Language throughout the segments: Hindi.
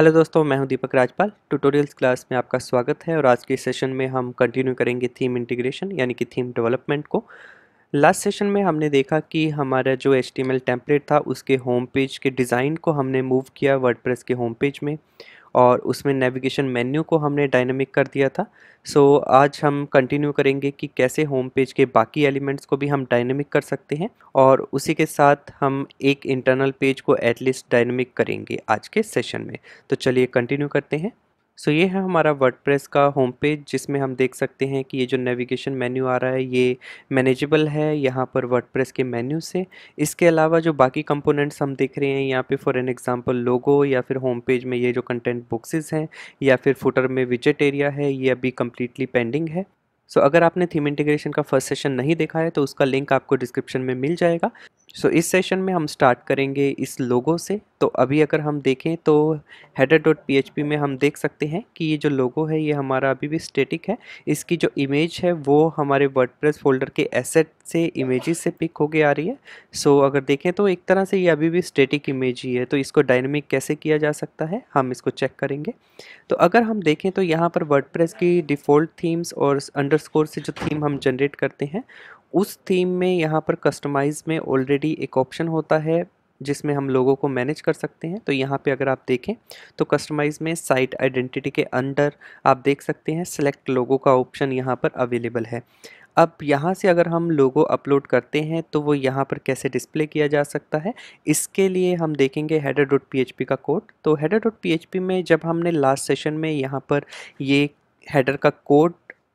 हेलो दोस्तों मैं हूं दीपक राजपाल ट्यूटोरियल्स क्लास में आपका स्वागत है और आज के सेशन में हम कंटिन्यू करेंगे थीम इंटीग्रेशन यानी कि थीम डेवलपमेंट को लास्ट सेशन में हमने देखा कि हमारा जो एच टेम्पलेट था उसके होम पेज के डिज़ाइन को हमने मूव किया वर्डप्रेस के होम पेज में और उसमें नेविगेशन मेन्यू को हमने डायनेमिक कर दिया था सो so, आज हम कंटिन्यू करेंगे कि कैसे होम पेज के बाकी एलिमेंट्स को भी हम डायनेमिक कर सकते हैं और उसी के साथ हम एक इंटरनल पेज को एटलीस्ट डायनेमिक करेंगे आज के सेशन में तो चलिए कंटिन्यू करते हैं सो so, ये है हमारा वर्डप्रेस का होम पेज जिसमें हम देख सकते हैं कि ये जो नेविगेशन मेन्यू आ रहा है ये मैनेजेबल है यहाँ पर वर्डप्रेस के मेन्यू से इसके अलावा जो बाकी कंपोनेंट्स हम देख रहे हैं यहाँ पे फॉर एन एग्जांपल लोगो या फिर होम पेज में ये जो कंटेंट बॉक्सेस हैं या फिर फुटर में विजेट एरिया है ये अभी कम्प्लीटली पेंडिंग है सो so, अगर आपने थीम इंटीग्रेशन का फर्स्ट सेशन नहीं देखा है तो उसका लिंक आपको डिस्क्रिप्शन में मिल जाएगा सो so, इस सेशन में हम स्टार्ट करेंगे इस लोगो से तो अभी अगर हम देखें तो हेडर डॉट पी में हम देख सकते हैं कि ये जो लोगो है ये हमारा अभी भी स्टेटिक है इसकी जो इमेज है वो हमारे वर्डप्रेस फोल्डर के एसेट से इमेजेस से पिक होके आ रही है सो so, अगर देखें तो एक तरह से ये अभी भी स्टेटिक इमेज ही है तो इसको डायनेमिक कैसे किया जा सकता है हम इसको चेक करेंगे तो अगर हम देखें तो यहाँ पर वर्डप्रेस की डिफ़ॉल्ट थीम्स और अंडरस्कोर से जो थीम हम जनरेट करते हैं उस थीम में यहाँ पर कस्टमाइज़ में ऑलरेडी एक ऑप्शन होता है जिसमें हम लोगों को मैनेज कर सकते हैं तो यहाँ पे अगर आप देखें तो कस्टमाइज़ में साइट आइडेंटिटी के अंडर आप देख सकते हैं सेलेक्ट लोगों का ऑप्शन यहाँ पर अवेलेबल है अब यहाँ से अगर हम लोगो अपलोड करते हैं तो वो यहाँ पर कैसे डिस्प्ले किया जा सकता है इसके लिए हम देखेंगे हेडर डॉट पी का कोड तो हेडर डॉट पी में जब हमने लास्ट सेशन में यहाँ पर ये हेडर का कोड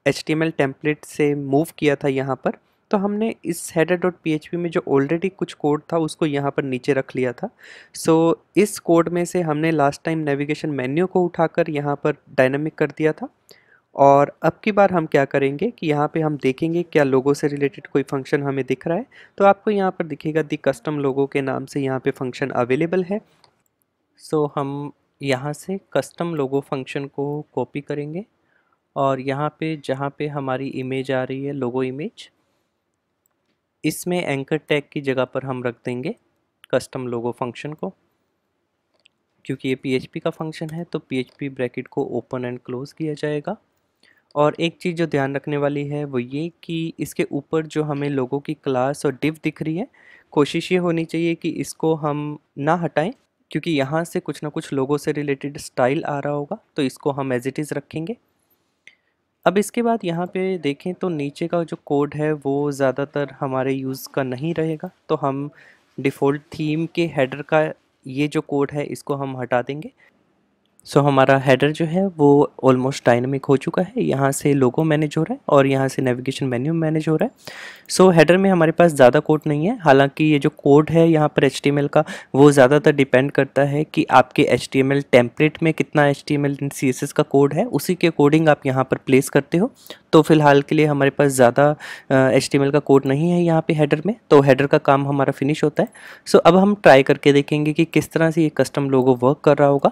एच टी टेम्पलेट से मूव किया था यहाँ पर तो हमने इस हेडर डॉट पी में जो ऑलरेडी कुछ कोड था उसको यहाँ पर नीचे रख लिया था सो so, इस कोड में से हमने लास्ट टाइम नेविगेशन मेन्यू को उठाकर यहाँ पर डायनामिक कर दिया था और अब की बार हम क्या करेंगे कि यहाँ पे हम देखेंगे क्या लोगों से रिलेटेड कोई फंक्शन हमें दिख रहा है तो आपको यहाँ पर दिखेगा दी कस्टम लोगों के नाम से यहाँ पे फंक्शन अवेलेबल है सो so, हम यहाँ से कस्टम लोगो फंक्शन को कॉपी करेंगे और यहाँ पे जहाँ पे हमारी इमेज आ रही है लोगो इमेज इसमें एंकर टैग की जगह पर हम रख देंगे कस्टम लोगो फंक्शन को क्योंकि ये पीएचपी का फंक्शन है तो पीएचपी ब्रैकेट को ओपन एंड क्लोज किया जाएगा और एक चीज़ जो ध्यान रखने वाली है वो ये कि इसके ऊपर जो हमें लोगों की क्लास और डिव दिख रही है कोशिश ये होनी चाहिए कि इसको हम ना हटाएं क्योंकि यहाँ से कुछ ना कुछ लोगों से रिलेटेड स्टाइल आ रहा होगा तो इसको हम एज इट इज़ रखेंगे अब इसके बाद यहाँ पे देखें तो नीचे का जो कोड है वो ज़्यादातर हमारे यूज़ का नहीं रहेगा तो हम डिफ़ॉल्ट थीम के हेडर का ये जो कोड है इसको हम हटा देंगे सो so, हमारा हेडर जो है वो ऑलमोस्ट डायनमिक हो चुका है यहाँ से लोगो मैनेज हो रहा है और यहाँ से नेविगेशन मेन्यू मैनेज हो रहा है सो so, हेडर में हमारे पास ज़्यादा कोड नहीं है हालांकि ये जो कोड है यहाँ पर एच का वो ज़्यादातर डिपेंड करता है कि आपके एच टेम्पलेट में कितना एच टी एम सी का कोड है उसी के अकॉर्डिंग आप यहाँ पर प्लेस करते हो तो फिलहाल के लिए हमारे पास ज़्यादा एच का कोड नहीं है यहाँ पर हेडर में तो हेडर का काम हमारा फिनिश होता है सो so, अब हम ट्राई करके देखेंगे कि किस तरह से ये कस्टम लोगो वर्क कर रहा होगा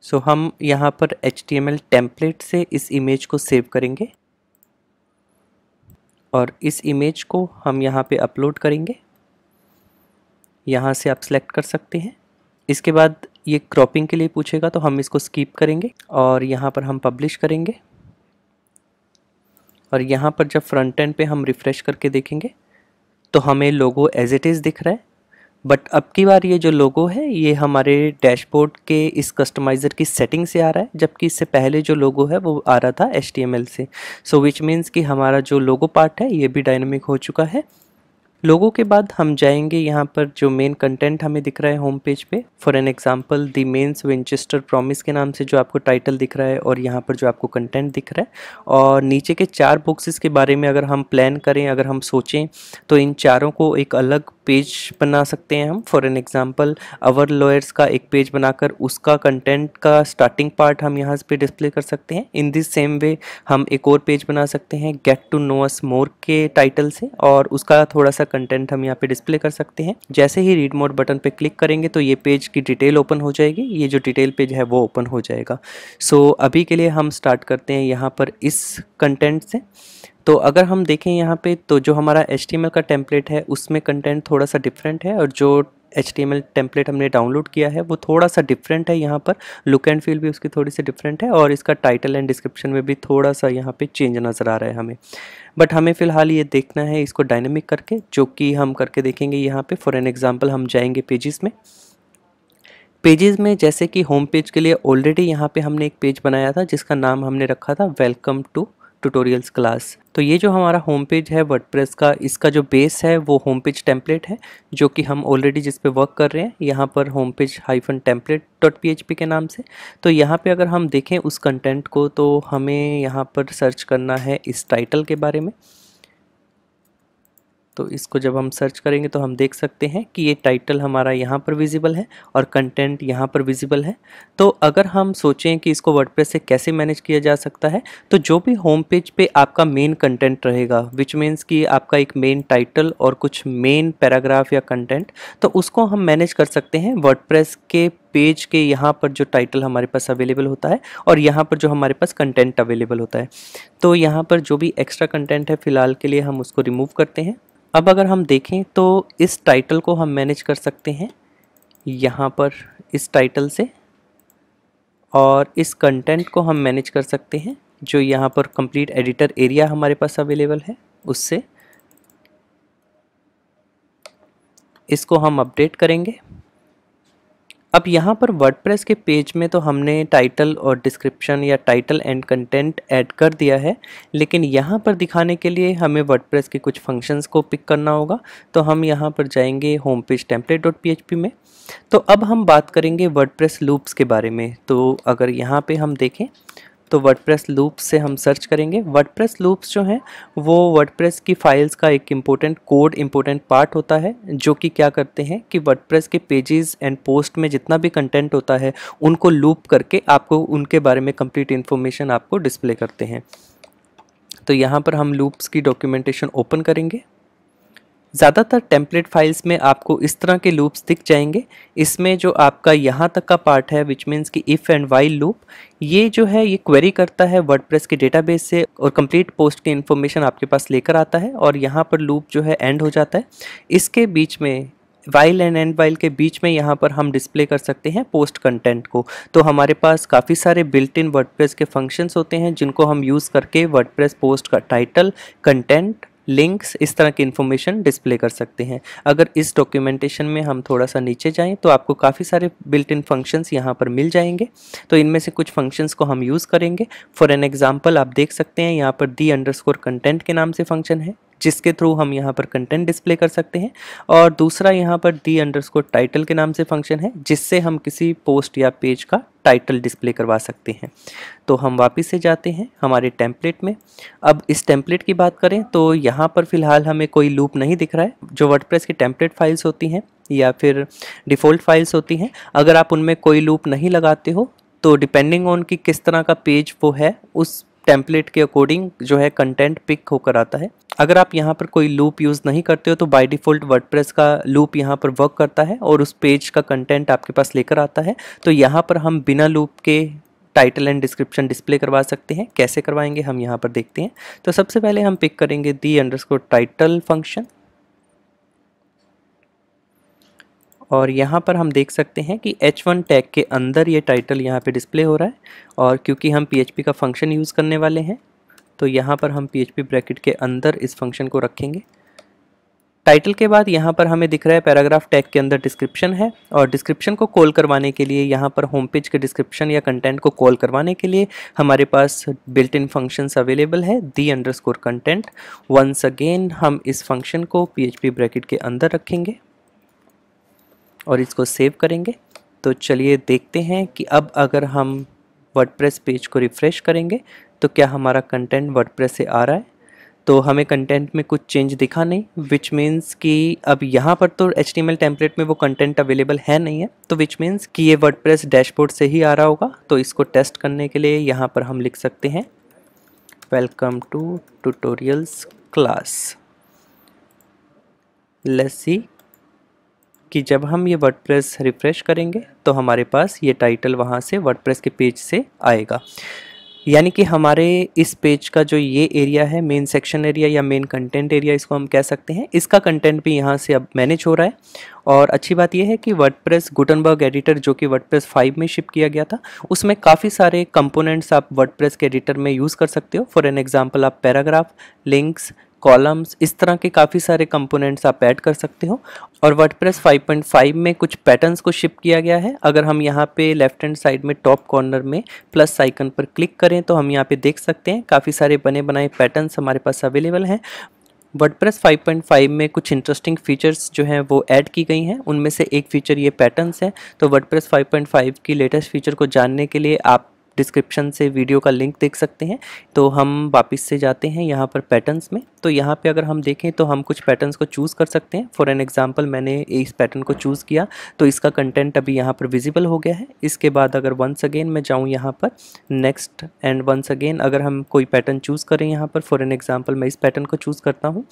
सो so, हम यहाँ पर एच टेम्पलेट से इस इमेज को सेव करेंगे और इस इमेज को हम यहाँ पे अपलोड करेंगे यहाँ से आप सेलेक्ट कर सकते हैं इसके बाद ये क्रॉपिंग के लिए पूछेगा तो हम इसको स्कीप करेंगे और यहाँ पर हम पब्लिश करेंगे और यहाँ पर जब फ्रंट एंड पे हम रिफ़्रेश करके देखेंगे तो हमें लोगो एज इट इज़ दिख रहा है बट अब की बार ये जो लोगो है ये हमारे डैशबोर्ड के इस कस्टमाइज़र की सेटिंग से आ रहा है जबकि इससे पहले जो लोगो है वो आ रहा था एच से सो विच मीन्स कि हमारा जो लोगो पार्ट है ये भी डायनमिक हो चुका है लोगों के बाद हम जाएंगे यहाँ पर जो मेन कंटेंट हमें दिख रहा है होम पेज पे for an example the men's Winchester promise के नाम से जो आपको टाइटल दिख रहा है और यहाँ पर जो आपको कंटेंट दिख रहा है और नीचे के चार बॉक्सेस के बारे में अगर हम प्लान करें अगर हम सोचें तो इन चारों को एक अलग पेज बना सकते हैं हम for an example our lawyers का एक पेज बनाकर उसका कंटेंट का स्टार्टिंग पार्ट हम यहाँ पे डिस्प्ले कर सकते हैं इन दिस सेम वे हम एक और पेज बना सकते हैं get to know us more के टाइटल से और उसका थोड़ा सा कंटेंट हम यहाँ पे डिस्प्ले कर सकते हैं जैसे ही रीड मोड बटन पे क्लिक करेंगे तो ये पेज की डिटेल ओपन हो जाएगी ये जो डिटेल पेज है वो ओपन हो जाएगा सो so, अभी के लिए हम स्टार्ट करते हैं यहाँ पर इस कंटेंट से तो अगर हम देखें यहाँ पे तो जो हमारा एच का टेम्पलेट है उसमें कंटेंट थोड़ा सा डिफरेंट है और जो एच टेम्पलेट हमने डाउनलोड किया है वो थोड़ा सा डिफरेंट है यहाँ पर लुक एंड फील भी उसकी थोड़ी सी डिफरेंट है और इसका टाइटल एंड डिस्क्रिप्शन में भी थोड़ा सा यहाँ पे चेंज नज़र आ रहा है हमें बट हमें फ़िलहाल ये देखना है इसको डायनेमिक करके जो कि हम करके देखेंगे यहाँ पे फॉर एन एग्ज़ाम्पल हम जाएंगे पेजेस में पेजेस में जैसे कि होम पेज के लिए ऑलरेडी यहाँ पे हमने एक पेज बनाया था जिसका नाम हमने रखा था वेलकम टू ट्यूटोरियल्स क्लास तो ये जो हमारा होम पेज है वर्डप्रेस का इसका जो बेस है वो होम पेज टेम्पलेट है जो कि हम ऑलरेडी जिस पे वर्क कर रहे हैं यहाँ पर home page hyphen template dot P के नाम से तो यहाँ पे अगर हम देखें उस कंटेंट को तो हमें यहाँ पर सर्च करना है इस टाइटल के बारे में तो इसको जब हम सर्च करेंगे तो हम देख सकते हैं कि ये टाइटल हमारा यहाँ पर विजिबल है और कंटेंट यहाँ पर विजिबल है तो अगर हम सोचें कि इसको वर्ड से कैसे मैनेज किया जा सकता है तो जो भी होम पेज पे आपका मेन कंटेंट रहेगा विच मीन्स कि आपका एक मेन टाइटल और कुछ मेन पैराग्राफ या कंटेंट तो उसको हम मैनेज कर सकते हैं वर्ड के पेज के यहाँ पर जो टाइटल हमारे पास अवेलेबल होता है और यहाँ पर जो हमारे पास कंटेंट अवेलेबल होता है तो यहाँ पर जो भी एक्स्ट्रा कंटेंट है फ़िलहाल के लिए हम उसको रिमूव करते हैं अब अगर हम देखें तो इस टाइटल को हम मैनेज कर सकते हैं यहाँ पर इस टाइटल से और इस कंटेंट को हम मैनेज कर सकते हैं जो यहाँ पर कंप्लीट एडिटर एरिया हमारे पास अवेलेबल है उससे इसको हम अपडेट करेंगे अब यहाँ पर वर्डप्रेस के पेज में तो हमने टाइटल और डिस्क्रिप्शन या टाइटल एंड कंटेंट ऐड कर दिया है लेकिन यहाँ पर दिखाने के लिए हमें वर्डप्रेस के कुछ फंक्शंस को पिक करना होगा तो हम यहाँ पर जाएंगे home page template dot P में तो अब हम बात करेंगे वर्डप्रेस लूप्स के बारे में तो अगर यहाँ पे हम देखें तो वर्डप्रेस लूप्स से हम सर्च करेंगे वर्डप्रेस लूप्स जो हैं वो वर्डप्रेस की फाइल्स का एक इम्पोर्टेंट कोड इम्पोर्टेंट पार्ट होता है जो कि क्या करते हैं कि वर्डप्रेस के पेजेस एंड पोस्ट में जितना भी कंटेंट होता है उनको लूप करके आपको उनके बारे में कम्प्लीट इन्फॉर्मेशन आपको डिस्प्ले करते हैं तो यहाँ पर हम लूप्स की डॉक्यूमेंटेशन ओपन करेंगे ज़्यादातर टेम्पलेट फाइल्स में आपको इस तरह के लूप्स दिख जाएंगे इसमें जो आपका यहाँ तक का पार्ट है विच मीन्स कि इफ़ एंड वाइल लूप ये जो है ये क्वेरी करता है वर्डप्रेस के डेटाबेस से और कंप्लीट पोस्ट की इन्फॉर्मेशन आपके पास लेकर आता है और यहाँ पर लूप जो है एंड हो जाता है इसके बीच में वाइल एंड एंड वाइल के बीच में यहाँ पर हम डिस्प्ले कर सकते हैं पोस्ट कंटेंट को तो हमारे पास काफ़ी सारे बिल्ट इन वर्डप्रेस के फंक्शंस होते हैं जिनको हम यूज़ करके वर्डप्रेस पोस्ट का टाइटल कंटेंट लिंक्स इस तरह की इन्फॉर्मेशन डिस्प्ले कर सकते हैं अगर इस डॉक्यूमेंटेशन में हम थोड़ा सा नीचे जाएँ तो आपको काफ़ी सारे बिल्ट इन फंक्शंस यहाँ पर मिल जाएंगे तो इनमें से कुछ फंक्शंस को हम यूज़ करेंगे फॉर एन एग्जाम्पल आप देख सकते हैं यहाँ पर दी अंडरस्कोर कंटेंट के नाम से फंक्शन है जिसके थ्रू हम यहाँ पर कंटेंट डिस्प्ले कर सकते हैं और दूसरा यहाँ पर दी अंडरस्कोर टाइटल के नाम से फंक्शन है जिससे हम किसी पोस्ट या पेज का टाइटल डिस्प्ले करवा सकते हैं तो हम वापस से जाते हैं हमारे टेम्पलेट में अब इस टेम्पलेट की बात करें तो यहाँ पर फिलहाल हमें कोई लूप नहीं दिख रहा है जो प्रेस की टेम्पलेट फाइल्स होती हैं या फिर डिफ़ॉल्ट फाइल्स होती हैं अगर आप उनमें कोई लूप नहीं लगाते हो तो डिपेंडिंग ऑन कि किस तरह का पेज वो है उस टेम्पलेट के अकॉर्डिंग जो है कंटेंट पिक होकर आता है अगर आप यहाँ पर कोई लूप यूज़ नहीं करते हो तो बाय डिफ़ॉल्ट वर्डप्रेस का लूप यहाँ पर वर्क करता है और उस पेज का कंटेंट आपके पास लेकर आता है तो यहाँ पर हम बिना लूप के टाइटल एंड डिस्क्रिप्शन डिस्प्ले करवा सकते हैं कैसे करवाएंगे हम यहाँ पर देखते हैं तो सबसे पहले हम पिक करेंगे दी अंडरस्कोर टाइटल फंक्शन और यहाँ पर हम देख सकते हैं कि H1 टैग के अंदर ये टाइटल यहाँ पे डिस्प्ले हो रहा है और क्योंकि हम PHP का फंक्शन यूज़ करने वाले हैं तो यहाँ पर हम PHP ब्रैकेट के अंदर इस फंक्शन को रखेंगे टाइटल के बाद यहाँ पर हमें दिख रहा है पैराग्राफ टैग के अंदर डिस्क्रिप्शन है और डिस्क्रिप्शन को कॉल करवाने के लिए यहाँ पर होम पेज के डिस्क्रिप्शन या कंटेंट को कॉल करवाने के लिए हमारे पास बिल्ट इन फंक्शंस अवेलेबल है the underscore content once again हम इस फंक्शन को पी ब्रैकेट के अंदर रखेंगे और इसको सेव करेंगे तो चलिए देखते हैं कि अब अगर हम वर्डप्रेस पेज को रिफ़्रेश करेंगे तो क्या हमारा कंटेंट वर्डप्रेस से आ रहा है तो हमें कंटेंट में कुछ चेंज दिखा नहीं विच मीन्स कि अब यहाँ पर तो एच टी टेम्पलेट में वो कंटेंट अवेलेबल है नहीं है तो विच मीन्स कि ये वर्डप्रेस डैशबोर्ड से ही आ रहा होगा तो इसको टेस्ट करने के लिए यहाँ पर हम लिख सकते हैं welcome to tutorials class let's see कि जब हम ये वर्डप्रेस रिफ़्रेश करेंगे तो हमारे पास ये टाइटल वहाँ से वर्डप्रेस के पेज से आएगा यानी कि हमारे इस पेज का जो ये एरिया है मेन सेक्शन एरिया या मेन कंटेंट एरिया इसको हम कह सकते हैं इसका कंटेंट भी यहाँ से अब मैनेज हो रहा है और अच्छी बात यह है कि वर्डप्रेस गुटनबर्ग एडिटर जो कि वर्डप्रेस 5 में शिप किया गया था उसमें काफ़ी सारे कंपोनेंट्स आप वर्डप्रेस के एडिटर में यूज़ कर सकते हो फॉर एन एग्जांपल आप पैराग्राफ लिंक्स कॉलम्स इस तरह के काफ़ी सारे कंपोनेंट्स आप ऐड कर सकते हो और वर्डप्रेस 5.5 में कुछ पैटर्न्स को शिप किया गया है अगर हम यहाँ पे लेफ्ट हैंड साइड में टॉप कॉर्नर में प्लस आइकन पर क्लिक करें तो हम यहाँ पे देख सकते हैं काफ़ी सारे बने बनाए पैटर्न्स हमारे पास अवेलेबल हैं वर्डप्रेस 5.5 में कुछ इंटरेस्टिंग फीचर्स जो हैं वो ऐड की गई हैं उनमें से एक फ़ीचर ये पैटर्न्स है तो वर्डप्रेस 5.5 की लेटेस्ट फीचर को जानने के लिए आप डिस्क्रिप्शन से वीडियो का लिंक देख सकते हैं तो हम वापस से जाते हैं यहाँ पर पैटर्न्स में तो यहाँ पे अगर हम देखें तो हम कुछ पैटर्न्स को चूज़ कर सकते हैं फॉर एन एग्ज़ाम्पल मैंने इस पैटर्न को चूज़ किया तो इसका कंटेंट अभी यहाँ पर विजिबल हो गया है इसके बाद अगर वंस अगेन मैं जाऊँ यहाँ पर नेक्स्ट एंड वंस अगेन अगर हम कोई पैटर्न चूज़ करें यहाँ पर फॉर एन एग्ज़ाम्पल मैं इस पैटर्न को चूज़ करता हूँ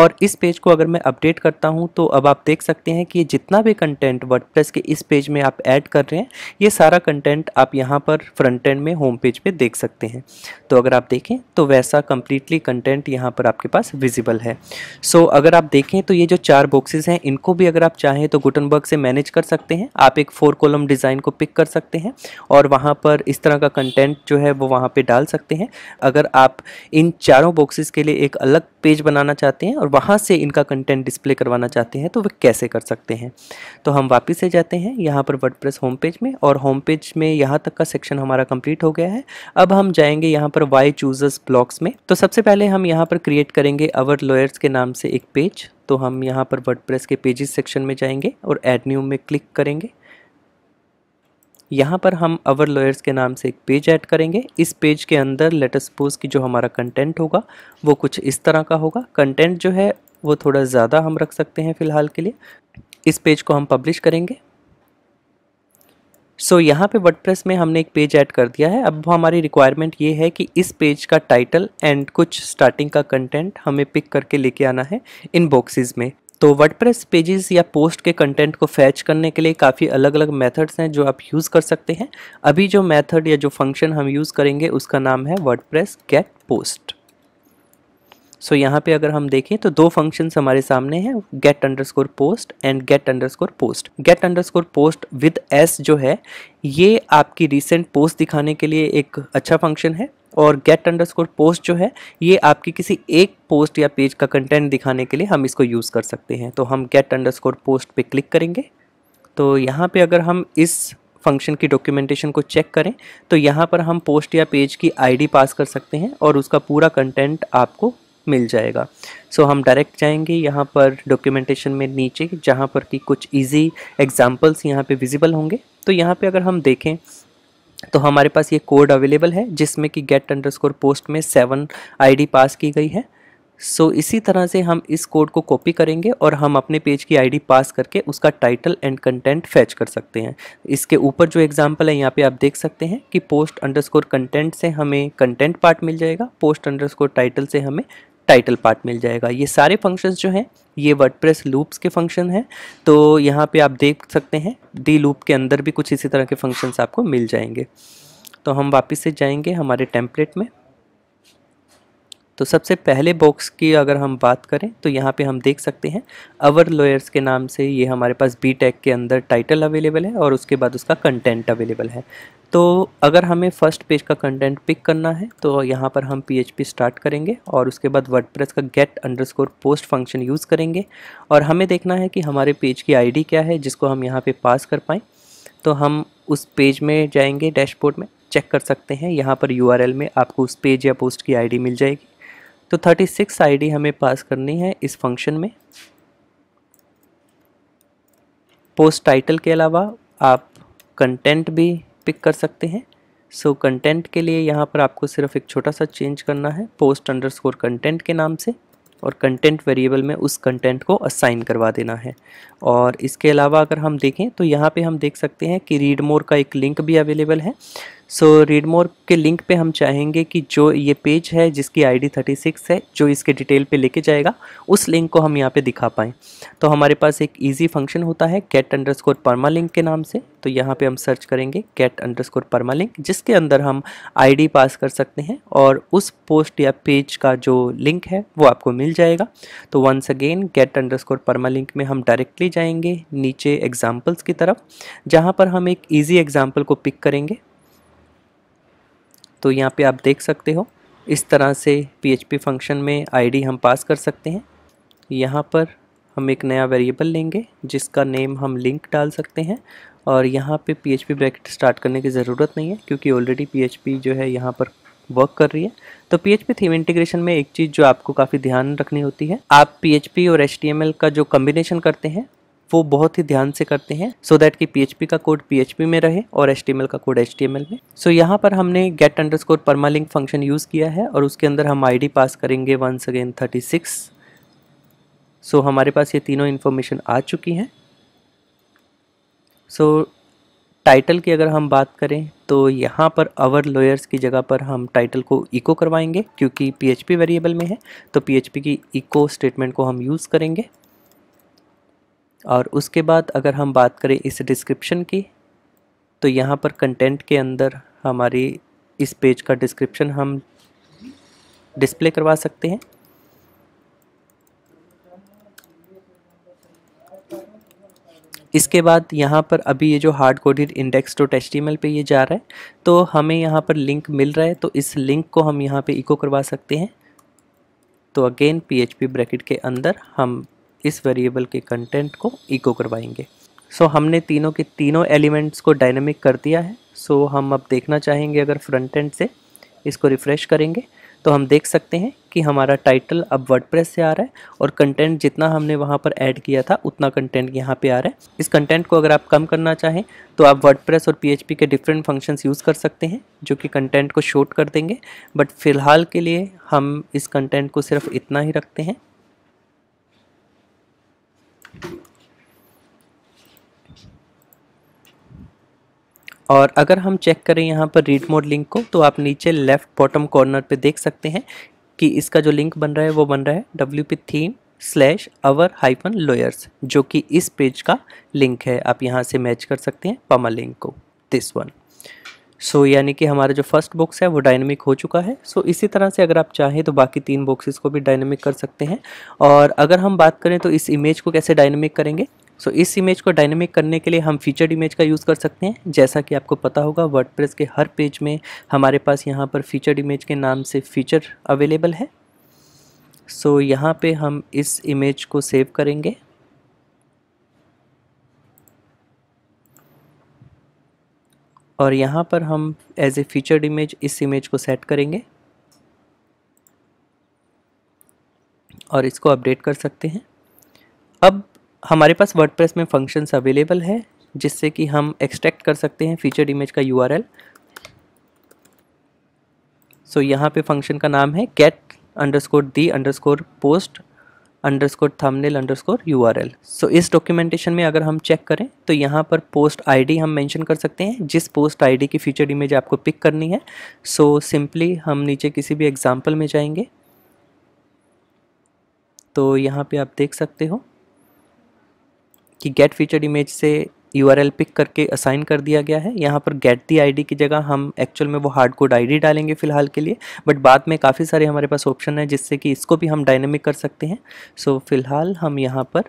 और इस पेज को अगर मैं अपडेट करता हूँ तो अब आप देख सकते हैं कि जितना भी कंटेंट वर्ड के इस पेज में आप ऐड कर रहे हैं ये सारा कंटेंट आप यहाँ पर फ्रंट कंटेंट में होम पेज पे देख सकते हैं तो अगर आप देखें तो वैसा कम्प्लीटली कंटेंट यहाँ पर आपके पास विजिबल है सो so, अगर आप देखें तो ये जो चार बॉक्सेस हैं इनको भी अगर आप चाहें तो गुटनबर्ग से मैनेज कर सकते हैं आप एक फोर कॉलम डिज़ाइन को पिक कर सकते हैं और वहाँ पर इस तरह का कंटेंट जो है वो वहाँ पर डाल सकते हैं अगर आप इन चारों बॉक्सेज के लिए एक अलग पेज बनाना चाहते हैं और वहाँ से इनका कंटेंट डिस्प्ले करवाना चाहते हैं तो वे कैसे कर सकते हैं तो हम वापस से जाते हैं यहाँ पर वर्डप्रेस होम पेज में और होम पेज में यहाँ तक का सेक्शन हमारा कंप्लीट कंप्लीट हो गया है अब हम जाएंगे यहाँ पर वाई चूजर्स ब्लॉक्स में तो सबसे पहले हम यहाँ पर क्रिएट करेंगे अवर लॉयर्स के नाम से एक पेज तो हम यहाँ पर वर्डप्रेस के पेजेस सेक्शन में जाएंगे और एड न्यू में क्लिक करेंगे यहाँ पर हम अवर लॉयर्स के नाम से एक पेज ऐड करेंगे इस पेज के अंदर लेटर सपोज कि जो हमारा कंटेंट होगा वो कुछ इस तरह का होगा कंटेंट जो है वो थोड़ा ज़्यादा हम रख सकते हैं फ़िलहाल के लिए इस पेज को हम पब्लिश करेंगे सो so, यहाँ पे वर्डप्रेस में हमने एक पेज ऐड कर दिया है अब हमारी रिक्वायरमेंट ये है कि इस पेज का टाइटल एंड कुछ स्टार्टिंग का कंटेंट हमें पिक करके लेके आना है इन बॉक्सेस में तो वर्डप्रेस पेजेस या पोस्ट के कंटेंट को फैच करने के लिए काफ़ी अलग अलग मेथड्स हैं जो आप यूज़ कर सकते हैं अभी जो मेथड या जो फंक्शन हम यूज़ करेंगे उसका नाम है वर्डप्रेस गेट पोस्ट सो यहाँ पे अगर हम देखें तो दो फंक्शन हमारे सामने हैं get underscore post and get underscore post get underscore post with S जो है ये आपकी रिसेंट पोस्ट दिखाने के लिए एक अच्छा फंक्शन है और गेट अंडर स्कोर पोस्ट जो है ये आपकी किसी एक पोस्ट या पेज का कंटेंट दिखाने के लिए हम इसको यूज़ कर सकते हैं तो हम गेट अंडर स्कोर पोस्ट पर क्लिक करेंगे तो यहाँ पे अगर हम इस फंक्शन की डॉक्यूमेंटेशन को चेक करें तो यहाँ पर हम पोस्ट या पेज की आईडी पास कर सकते हैं और उसका पूरा कंटेंट आपको मिल जाएगा सो so, हम डायरेक्ट जाएंगे यहाँ पर डॉक्यूमेंटेशन में नीचे जहाँ पर कि कुछ इजी एग्जांपल्स यहाँ पे विजिबल होंगे तो यहाँ पे अगर हम देखें तो हमारे पास ये कोड अवेलेबल है जिसमें कि गेट अंडरस्कोर पोस्ट में सेवन आईडी पास की गई है सो so, इसी तरह से हम इस कोड को कॉपी करेंगे और हम अपने पेज की आईडी पास करके उसका टाइटल एंड कंटेंट फैच कर सकते हैं इसके ऊपर जो एग्जांपल है यहाँ पे आप देख सकते हैं कि पोस्ट अंडरस्कोर कंटेंट से हमें कंटेंट पार्ट मिल जाएगा पोस्ट अंडरस्कोर टाइटल से हमें टाइटल पार्ट मिल जाएगा ये सारे फंक्शंस जो हैं ये वर्डप्रेस लूप्स के फंक्शन हैं तो यहाँ पे आप देख सकते हैं डी लूप के अंदर भी कुछ इसी तरह के फंक्शंस आपको मिल जाएंगे तो हम वापस से जाएंगे हमारे टेम्पलेट में तो सबसे पहले बॉक्स की अगर हम बात करें तो यहाँ पे हम देख सकते हैं अवर लॉयर्स के नाम से ये हमारे पास बी टेक के अंदर टाइटल अवेलेबल है और उसके बाद उसका कंटेंट अवेलेबल है तो अगर हमें फर्स्ट पेज का कंटेंट पिक करना है तो यहाँ पर हम पी स्टार्ट करेंगे और उसके बाद वर्डप्रेस का get underscore post function use करेंगे और हमें देखना है कि हमारे पेज की आई क्या है जिसको हम यहाँ पर पास कर पाएँ तो हम उस पेज में जाएंगे डैशबोर्ड में चेक कर सकते हैं यहाँ पर यूआरएल में आपको उस पेज या पोस्ट की आईडी मिल जाएगी तो 36 आईडी हमें पास करनी है इस फंक्शन में पोस्ट टाइटल के अलावा आप कंटेंट भी पिक कर सकते हैं सो so, कंटेंट के लिए यहाँ पर आपको सिर्फ एक छोटा सा चेंज करना है पोस्ट अंडरस्कोर कंटेंट के नाम से और कंटेंट वेरिएबल में उस कंटेंट को असाइन करवा देना है और इसके अलावा अगर हम देखें तो यहाँ पे हम देख सकते हैं कि रीड मोर का एक लिंक भी अवेलेबल है सो रीड मोर के लिंक पे हम चाहेंगे कि जो ये पेज है जिसकी आईडी 36 है जो इसके डिटेल पे लेके जाएगा उस लिंक को हम यहाँ पे दिखा पाएँ तो हमारे पास एक ईजी फंक्शन होता है get underscore permalink के नाम से तो यहाँ पे हम सर्च करेंगे get underscore permalink जिसके अंदर हम आईडी पास कर सकते हैं और उस पोस्ट या पेज का जो लिंक है वो आपको मिल जाएगा तो once again get underscore permalink में हम डायरेक्टली जाएंगे नीचे एग्जाम्पल्स की तरफ जहाँ पर हम एक ईजी एग्जाम्पल को पिक करेंगे तो यहाँ पे आप देख सकते हो इस तरह से पी फंक्शन में id हम पास कर सकते हैं यहाँ पर हम एक नया वेरिएबल लेंगे जिसका नेम हम लिंक डाल सकते हैं और यहाँ पे पी ब्रैकेट स्टार्ट करने की ज़रूरत नहीं है क्योंकि ऑलरेडी पी जो है यहाँ पर वर्क कर रही है तो पी एच थीम इंटीग्रेशन में एक चीज़ जो आपको काफ़ी ध्यान रखनी होती है आप पी और एच का जो कम्बिनेशन करते हैं वो बहुत ही ध्यान से करते हैं सो so दैट कि पी का कोड पी में रहे और एल का कोड एल में सो so यहाँ पर हमने get under perma permalink function use किया है और उसके अंदर हम डी पास करेंगे once again thirty six so हमारे पास ये तीनों इन्फॉर्मेशन आ चुकी हैं सो टाइटल की अगर हम बात करें तो यहाँ पर अवर लॉयर्स की जगह पर हम टाइटल को इको करवाएंगे क्योंकि पीएचपी वेरिएबल में है तो पीएचपी की इको स्टेटमेंट को हम यूज़ करेंगे और उसके बाद अगर हम बात करें इस डिस्क्रिप्शन की तो यहाँ पर कंटेंट के अंदर हमारी इस पेज का डिस्क्रिप्शन हम डिस्प्ले करवा सकते हैं इसके बाद यहाँ पर अभी ये जो hard coded index dot H पे ये जा रहा है तो हमें यहाँ पर लिंक मिल रहा है तो इस लिंक को हम यहाँ पे इको करवा सकते हैं तो अगेन पी ब्रैकेट के अंदर हम इस वेरिएबल के कंटेंट को इको करवाएंगे सो so, हमने तीनों के तीनों एलिमेंट्स को डायनेमिक कर दिया है सो so, हम अब देखना चाहेंगे अगर फ्रंट एंड से इसको रिफ़्रेश करेंगे तो हम देख सकते हैं कि हमारा टाइटल अब वर्डप्रेस से आ रहा है और कंटेंट जितना हमने वहाँ पर ऐड किया था उतना कंटेंट यहाँ पे आ रहा है इस कंटेंट को अगर आप कम करना चाहें तो आप वर्डप्रेस और पीएचपी के डिफरेंट फंक्शंस यूज़ कर सकते हैं जो कि कंटेंट को शॉर्ट कर देंगे बट फ़िलहाल के लिए हम इस कंटेंट को सिर्फ इतना ही रखते हैं और अगर हम चेक करें यहाँ पर रीड मोड लिंक को तो आप नीचे लेफ्ट बॉटम कॉर्नर पे देख सकते हैं कि इसका जो लिंक बन रहा है वो बन रहा है W P theme slash our hyphen lawyers जो कि इस पेज का लिंक है आप यहाँ से मैच कर सकते हैं पमा लिंक को दिस वन सो so, यानी कि हमारा जो फर्स्ट बॉक्स है वो डायनेमिक हो चुका है सो so, इसी तरह से अगर आप चाहें तो बाकी तीन बॉक्सेस को भी डायनेमिक कर सकते हैं और अगर हम बात करें तो इस इमेज को कैसे डायनेमिक करेंगे सो so, इस इमेज को डायनेमिक करने के लिए हम फीचर्ड इमेज का यूज़ कर सकते हैं जैसा कि आपको पता होगा वर्डप्रेस के हर पेज में हमारे पास यहाँ पर फीचर्ड इमेज के नाम से फीचर अवेलेबल है सो so, यहाँ पर हम इस इमेज को सेव करेंगे और यहाँ पर हम एज ए फीचर्ड इमेज इस इमेज को सेट करेंगे और इसको अपडेट कर सकते हैं अब हमारे पास वर्डप्रेस में फंक्शंस अवेलेबल है जिससे कि हम एक्सट्रैक्ट कर सकते हैं फीचर्ड इमेज का यू आर एल सो यहाँ पे फंक्शन का नाम है get underscore the underscore post underscore thumbnail underscore U R L so इस डॉक्यूमेंटेशन में अगर हम चेक करें तो यहाँ पर पोस्ट आई डी हम मैंशन कर सकते हैं जिस पोस्ट आई डी की फीचर इमेज आपको पिक करनी है सो so, सिंपली हम नीचे किसी भी एग्जाम्पल में जाएंगे तो यहाँ पे आप देख सकते हो कि गेट फीचर इमेज से यू पिक करके असाइन कर दिया गया है यहाँ पर गेट दी आईडी की जगह हम एक्चुअल में वो हार्ड कोड आईडी डालेंगे फिलहाल के लिए बट बाद में काफ़ी सारे हमारे पास ऑप्शन है जिससे कि इसको भी हम डायनेमिक कर सकते हैं सो so, फिलहाल हम यहाँ पर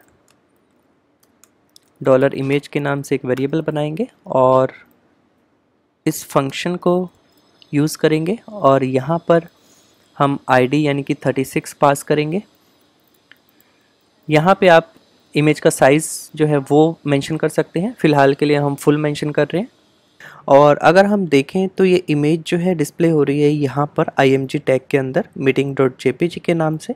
डॉलर इमेज के नाम से एक वेरिएबल बनाएंगे और इस फंक्शन को यूज़ करेंगे और यहाँ पर हम डी यानी कि सिक्स पास करेंगे यहाँ पे आप इमेज का साइज़ जो है वो मेंशन कर सकते हैं फ़िलहाल के लिए हम फुल मेंशन कर रहे हैं और अगर हम देखें तो ये इमेज जो है डिस्प्ले हो रही है यहाँ पर आई टैग के अंदर मीटिंग डॉट के नाम से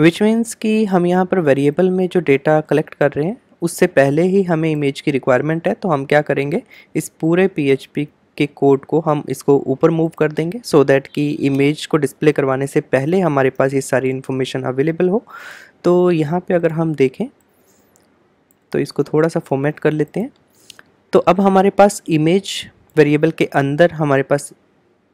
विच मीन्स कि हम यहाँ पर वेरिएबल में जो डेटा कलेक्ट कर रहे हैं उससे पहले ही हमें इमेज की रिक्वायरमेंट है तो हम क्या करेंगे इस पूरे पी के कोड को हम इसको ऊपर मूव कर देंगे सो so दैट कि इमेज को डिस्प्ले करवाने से पहले हमारे पास ये सारी इन्फॉर्मेशन अवेलेबल हो तो यहाँ पे अगर हम देखें तो इसको थोड़ा सा फॉर्मेट कर लेते हैं तो अब हमारे पास इमेज वेरिएबल के अंदर हमारे पास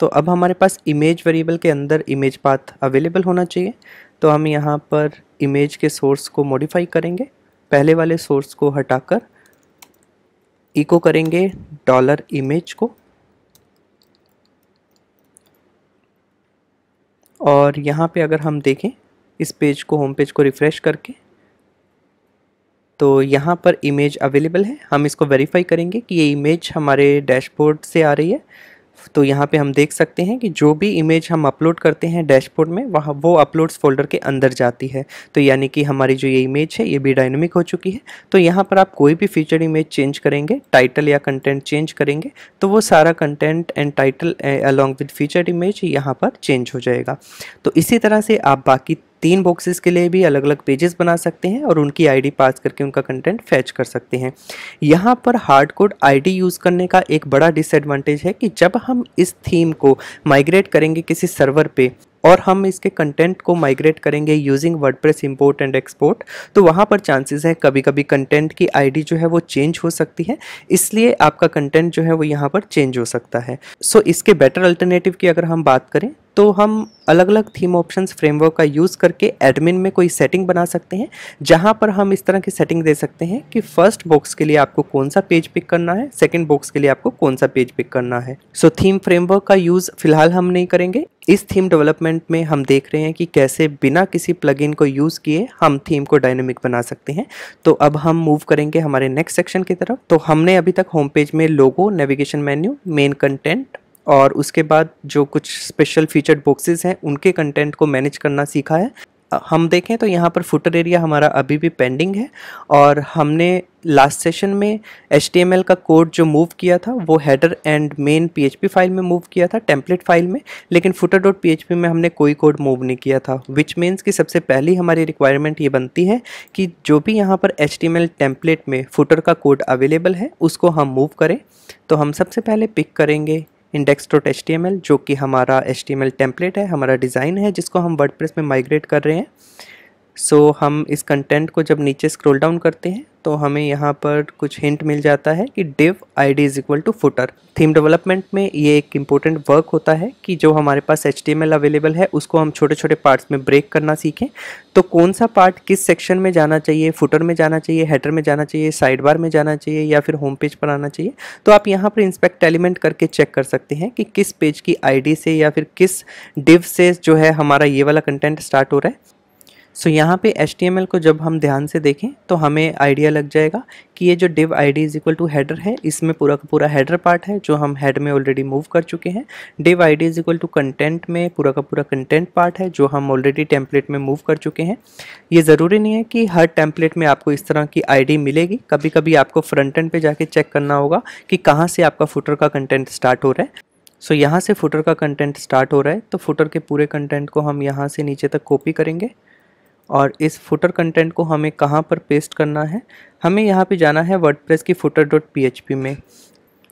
तो अब हमारे पास इमेज वेरिएबल के अंदर इमेज पाथ अवेलेबल होना चाहिए तो हम यहाँ पर इमेज के सोर्स को मॉडिफाई करेंगे पहले वाले सोर्स को हटाकर इको करेंगे डॉलर इमेज को और यहाँ पे अगर हम देखें इस पेज को होम पेज को रिफ़्रेश करके तो यहाँ पर इमेज अवेलेबल है हम इसको वेरीफाई करेंगे कि ये इमेज हमारे डैशबोर्ड से आ रही है तो यहाँ पे हम देख सकते हैं कि जो भी इमेज हम अपलोड करते हैं डैशबोर्ड में वह वो अपलोड्स फोल्डर के अंदर जाती है तो यानी कि हमारी जो ये इमेज है ये भी डायनेमिक हो चुकी है तो यहाँ पर आप कोई भी फीचर इमेज चेंज करेंगे टाइटल या कंटेंट चेंज करेंगे तो वो सारा content and title along with feature image यहाँ पर चेंज हो जाएगा तो इसी तरह से आप बाकी तीन बॉक्सेस के लिए भी अलग अलग पेजेस बना सकते हैं और उनकी आईडी पास करके उनका कंटेंट फैच कर सकते हैं यहाँ पर हार्ड कोड आईडी यूज़ करने का एक बड़ा डिसएडवांटेज है कि जब हम इस थीम को माइग्रेट करेंगे किसी सर्वर पे और हम इसके कंटेंट को माइग्रेट करेंगे using WordPress import and export तो वहाँ पर चांसेस हैं कभी कभी कंटेंट की आईडी जो है वो चेंज हो सकती है इसलिए आपका कंटेंट जो है वो यहाँ पर चेंज हो सकता है सो so, इसके बेटर अल्टरनेटिव की अगर हम बात करें तो हम अलग अलग थीम ऑप्शंस फ्रेमवर्क का यूज़ करके एडमिन में कोई सेटिंग बना सकते हैं जहाँ पर हम इस तरह की सेटिंग दे सकते हैं कि फर्स्ट बॉक्स के लिए आपको कौन सा पेज पिक करना है सेकंड बॉक्स के लिए आपको कौन सा पेज पिक करना है सो थीम फ्रेमवर्क का यूज़ फिलहाल हम नहीं करेंगे इस थीम डेवलपमेंट में हम देख रहे हैं कि कैसे बिना किसी प्लग को यूज़ किए हम थीम को डायनेमिक बना सकते हैं तो अब हम मूव करेंगे हमारे नेक्स्ट सेक्शन की तरफ तो हमने अभी तक होम पेज में logo navigation menu main content और उसके बाद जो कुछ स्पेशल फीचर्ड बॉक्सेस हैं उनके कंटेंट को मैनेज करना सीखा है हम देखें तो यहाँ पर फुटर एरिया हमारा अभी भी पेंडिंग है और हमने लास्ट सेशन में एच का कोड जो मूव किया था वो header and main P file में मूव किया था टेम्पलेट फाइल में लेकिन फुटर डॉट पी में हमने कोई कोड मूव नहीं किया था विच मीन्स कि सबसे पहली हमारी रिक्वायरमेंट ये बनती है कि जो भी यहाँ पर एच टेम्पलेट में फुटर का कोड अवेलेबल है उसको हम मूव करें तो हम सबसे पहले पिक करेंगे इंडेक्स डॉट एच जो कि हमारा एच टी टेम्पलेट है हमारा डिज़ाइन है जिसको हम वर्डप्रेस में माइग्रेट कर रहे हैं सो so, हम इस कंटेंट को जब नीचे स्क्रॉल डाउन करते हैं तो हमें यहाँ पर कुछ हिंट मिल जाता है कि div I D is equal to footer theme development में ये एक इम्पोर्टेंट वर्क होता है कि जो हमारे पास एच अवेलेबल है उसको हम छोटे छोटे पार्ट्स में ब्रेक करना सीखें तो कौन सा पार्ट किस सेक्शन में जाना चाहिए फुटर में जाना चाहिए हेडर में जाना चाहिए साइड बार में जाना चाहिए या फिर होम पेज पर आना चाहिए तो आप यहाँ पर इंस्पेक्ट एलिमेंट करके चेक कर सकते हैं कि किस पेज की आई से या फिर किस डिव से जो है हमारा ये वाला कंटेंट स्टार्ट हो रहा है सो so, यहाँ पे एच को जब हम ध्यान से देखें तो हमें आइडिया लग जाएगा कि ये जो div I D is equal to header है इसमें पूरा का पूरा हेडर पार्ट है जो हम हेड में ऑलरेडी मूव कर चुके हैं div I D is equal to content में पूरा का पूरा कंटेंट पार्ट है जो हम ऑलरेडी टेम्पलेट में मूव कर चुके हैं ये ज़रूरी नहीं है कि हर टेम्पलेट में आपको इस तरह की आई डी मिलेगी कभी कभी आपको फ्रंट एंड पे जाके चेक करना होगा कि कहाँ से आपका फुटर का कंटेंट स्टार्ट हो रहा है सो so, यहाँ से फुटर का कंटेंट स्टार्ट हो रहा है तो फुटर के पूरे कंटेंट को हम यहाँ से नीचे तक कॉपी करेंगे और इस फुटर कंटेंट को हमें कहाँ पर पेस्ट करना है हमें यहाँ पे जाना है वर्डप्रेस की फुटर डॉट पी में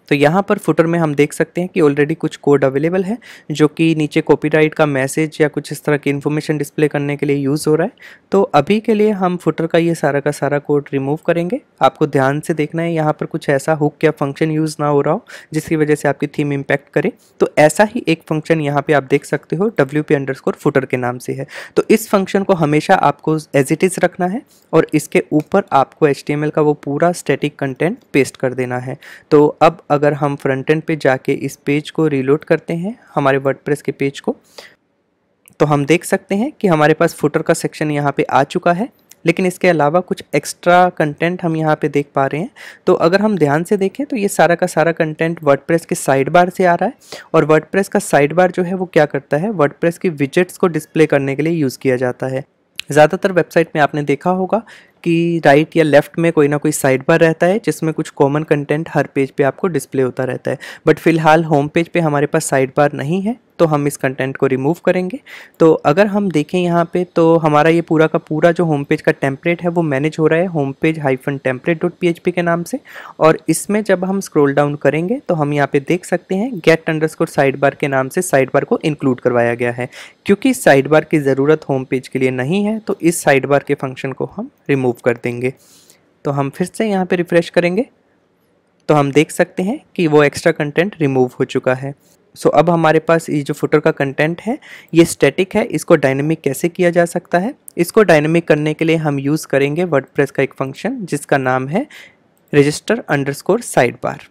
तो यहाँ पर फुटर में हम देख सकते हैं कि ऑलरेडी कुछ कोड अवेलेबल है जो कि नीचे कॉपीराइट का मैसेज या कुछ इस तरह की इन्फॉर्मेशन डिस्प्ले करने के लिए यूज़ हो रहा है तो अभी के लिए हम फुटर का ये सारा का सारा कोड रिमूव करेंगे आपको ध्यान से देखना है यहाँ पर कुछ ऐसा हुक या फंक्शन यूज़ ना हो रहा हो जिसकी वजह से आपकी थीम इम्पैक्ट करे तो ऐसा ही एक फंक्शन यहाँ पर आप देख सकते हो डब्ल्यू पी अंडरस्कोर फुटर के नाम से है तो इस फंक्शन को हमेशा आपको एज इट इज़ रखना है और इसके ऊपर आपको एच का वो पूरा स्टेटिक कंटेंट पेस्ट कर देना है तो अब अगर हम फ्रंट एंड पे जाके इस पेज को रीलोड करते हैं हमारे वर्डप्रेस के पेज को तो हम देख सकते हैं कि हमारे पास फुटर का सेक्शन यहाँ पे आ चुका है लेकिन इसके अलावा कुछ एक्स्ट्रा कंटेंट हम यहाँ पे देख पा रहे हैं तो अगर हम ध्यान से देखें तो ये सारा का सारा कंटेंट वर्डप्रेस के साइड बार से आ रहा है और वर्डप्रेस का साइड बार जो है वो क्या करता है वर्डप्रेस की विजेट्स को डिस्प्ले करने के लिए यूज़ किया जाता है ज़्यादातर वेबसाइट में आपने देखा होगा की राइट या लेफ्ट में कोई ना कोई साइड बार रहता है जिसमें कुछ कॉमन कंटेंट हर पेज पे आपको डिस्प्ले होता रहता है बट फिलहाल होम पेज पे हमारे पास साइड बार नहीं है तो हम इस कंटेंट को रिमूव करेंगे तो अगर हम देखें यहाँ पे तो हमारा ये पूरा का पूरा जो होम पेज का टेम्पलेट है वो मैनेज हो रहा है home page hyphen template dot P के नाम से और इसमें जब हम स्क्रोल डाउन करेंगे तो हम यहाँ पे देख सकते हैं गेट अंडर साइड बार के नाम से साइड बार को इंक्लूड करवाया गया है क्योंकि साइड बार की ज़रूरत होम पेज के लिए नहीं है तो इस साइड बार के फंक्शन को हम रिमूव कर देंगे तो हम फिर से यहाँ पर रिफ़्रेश करेंगे तो हम देख सकते हैं कि वो एक्स्ट्रा कंटेंट रिमूव हो चुका है सो so, अब हमारे पास ये जो फुटर का कंटेंट है ये स्टैटिक है इसको डायनेमिक कैसे किया जा सकता है इसको डायनेमिक करने के लिए हम यूज़ करेंगे वर्डप्रेस का एक फंक्शन जिसका नाम है register underscore side bar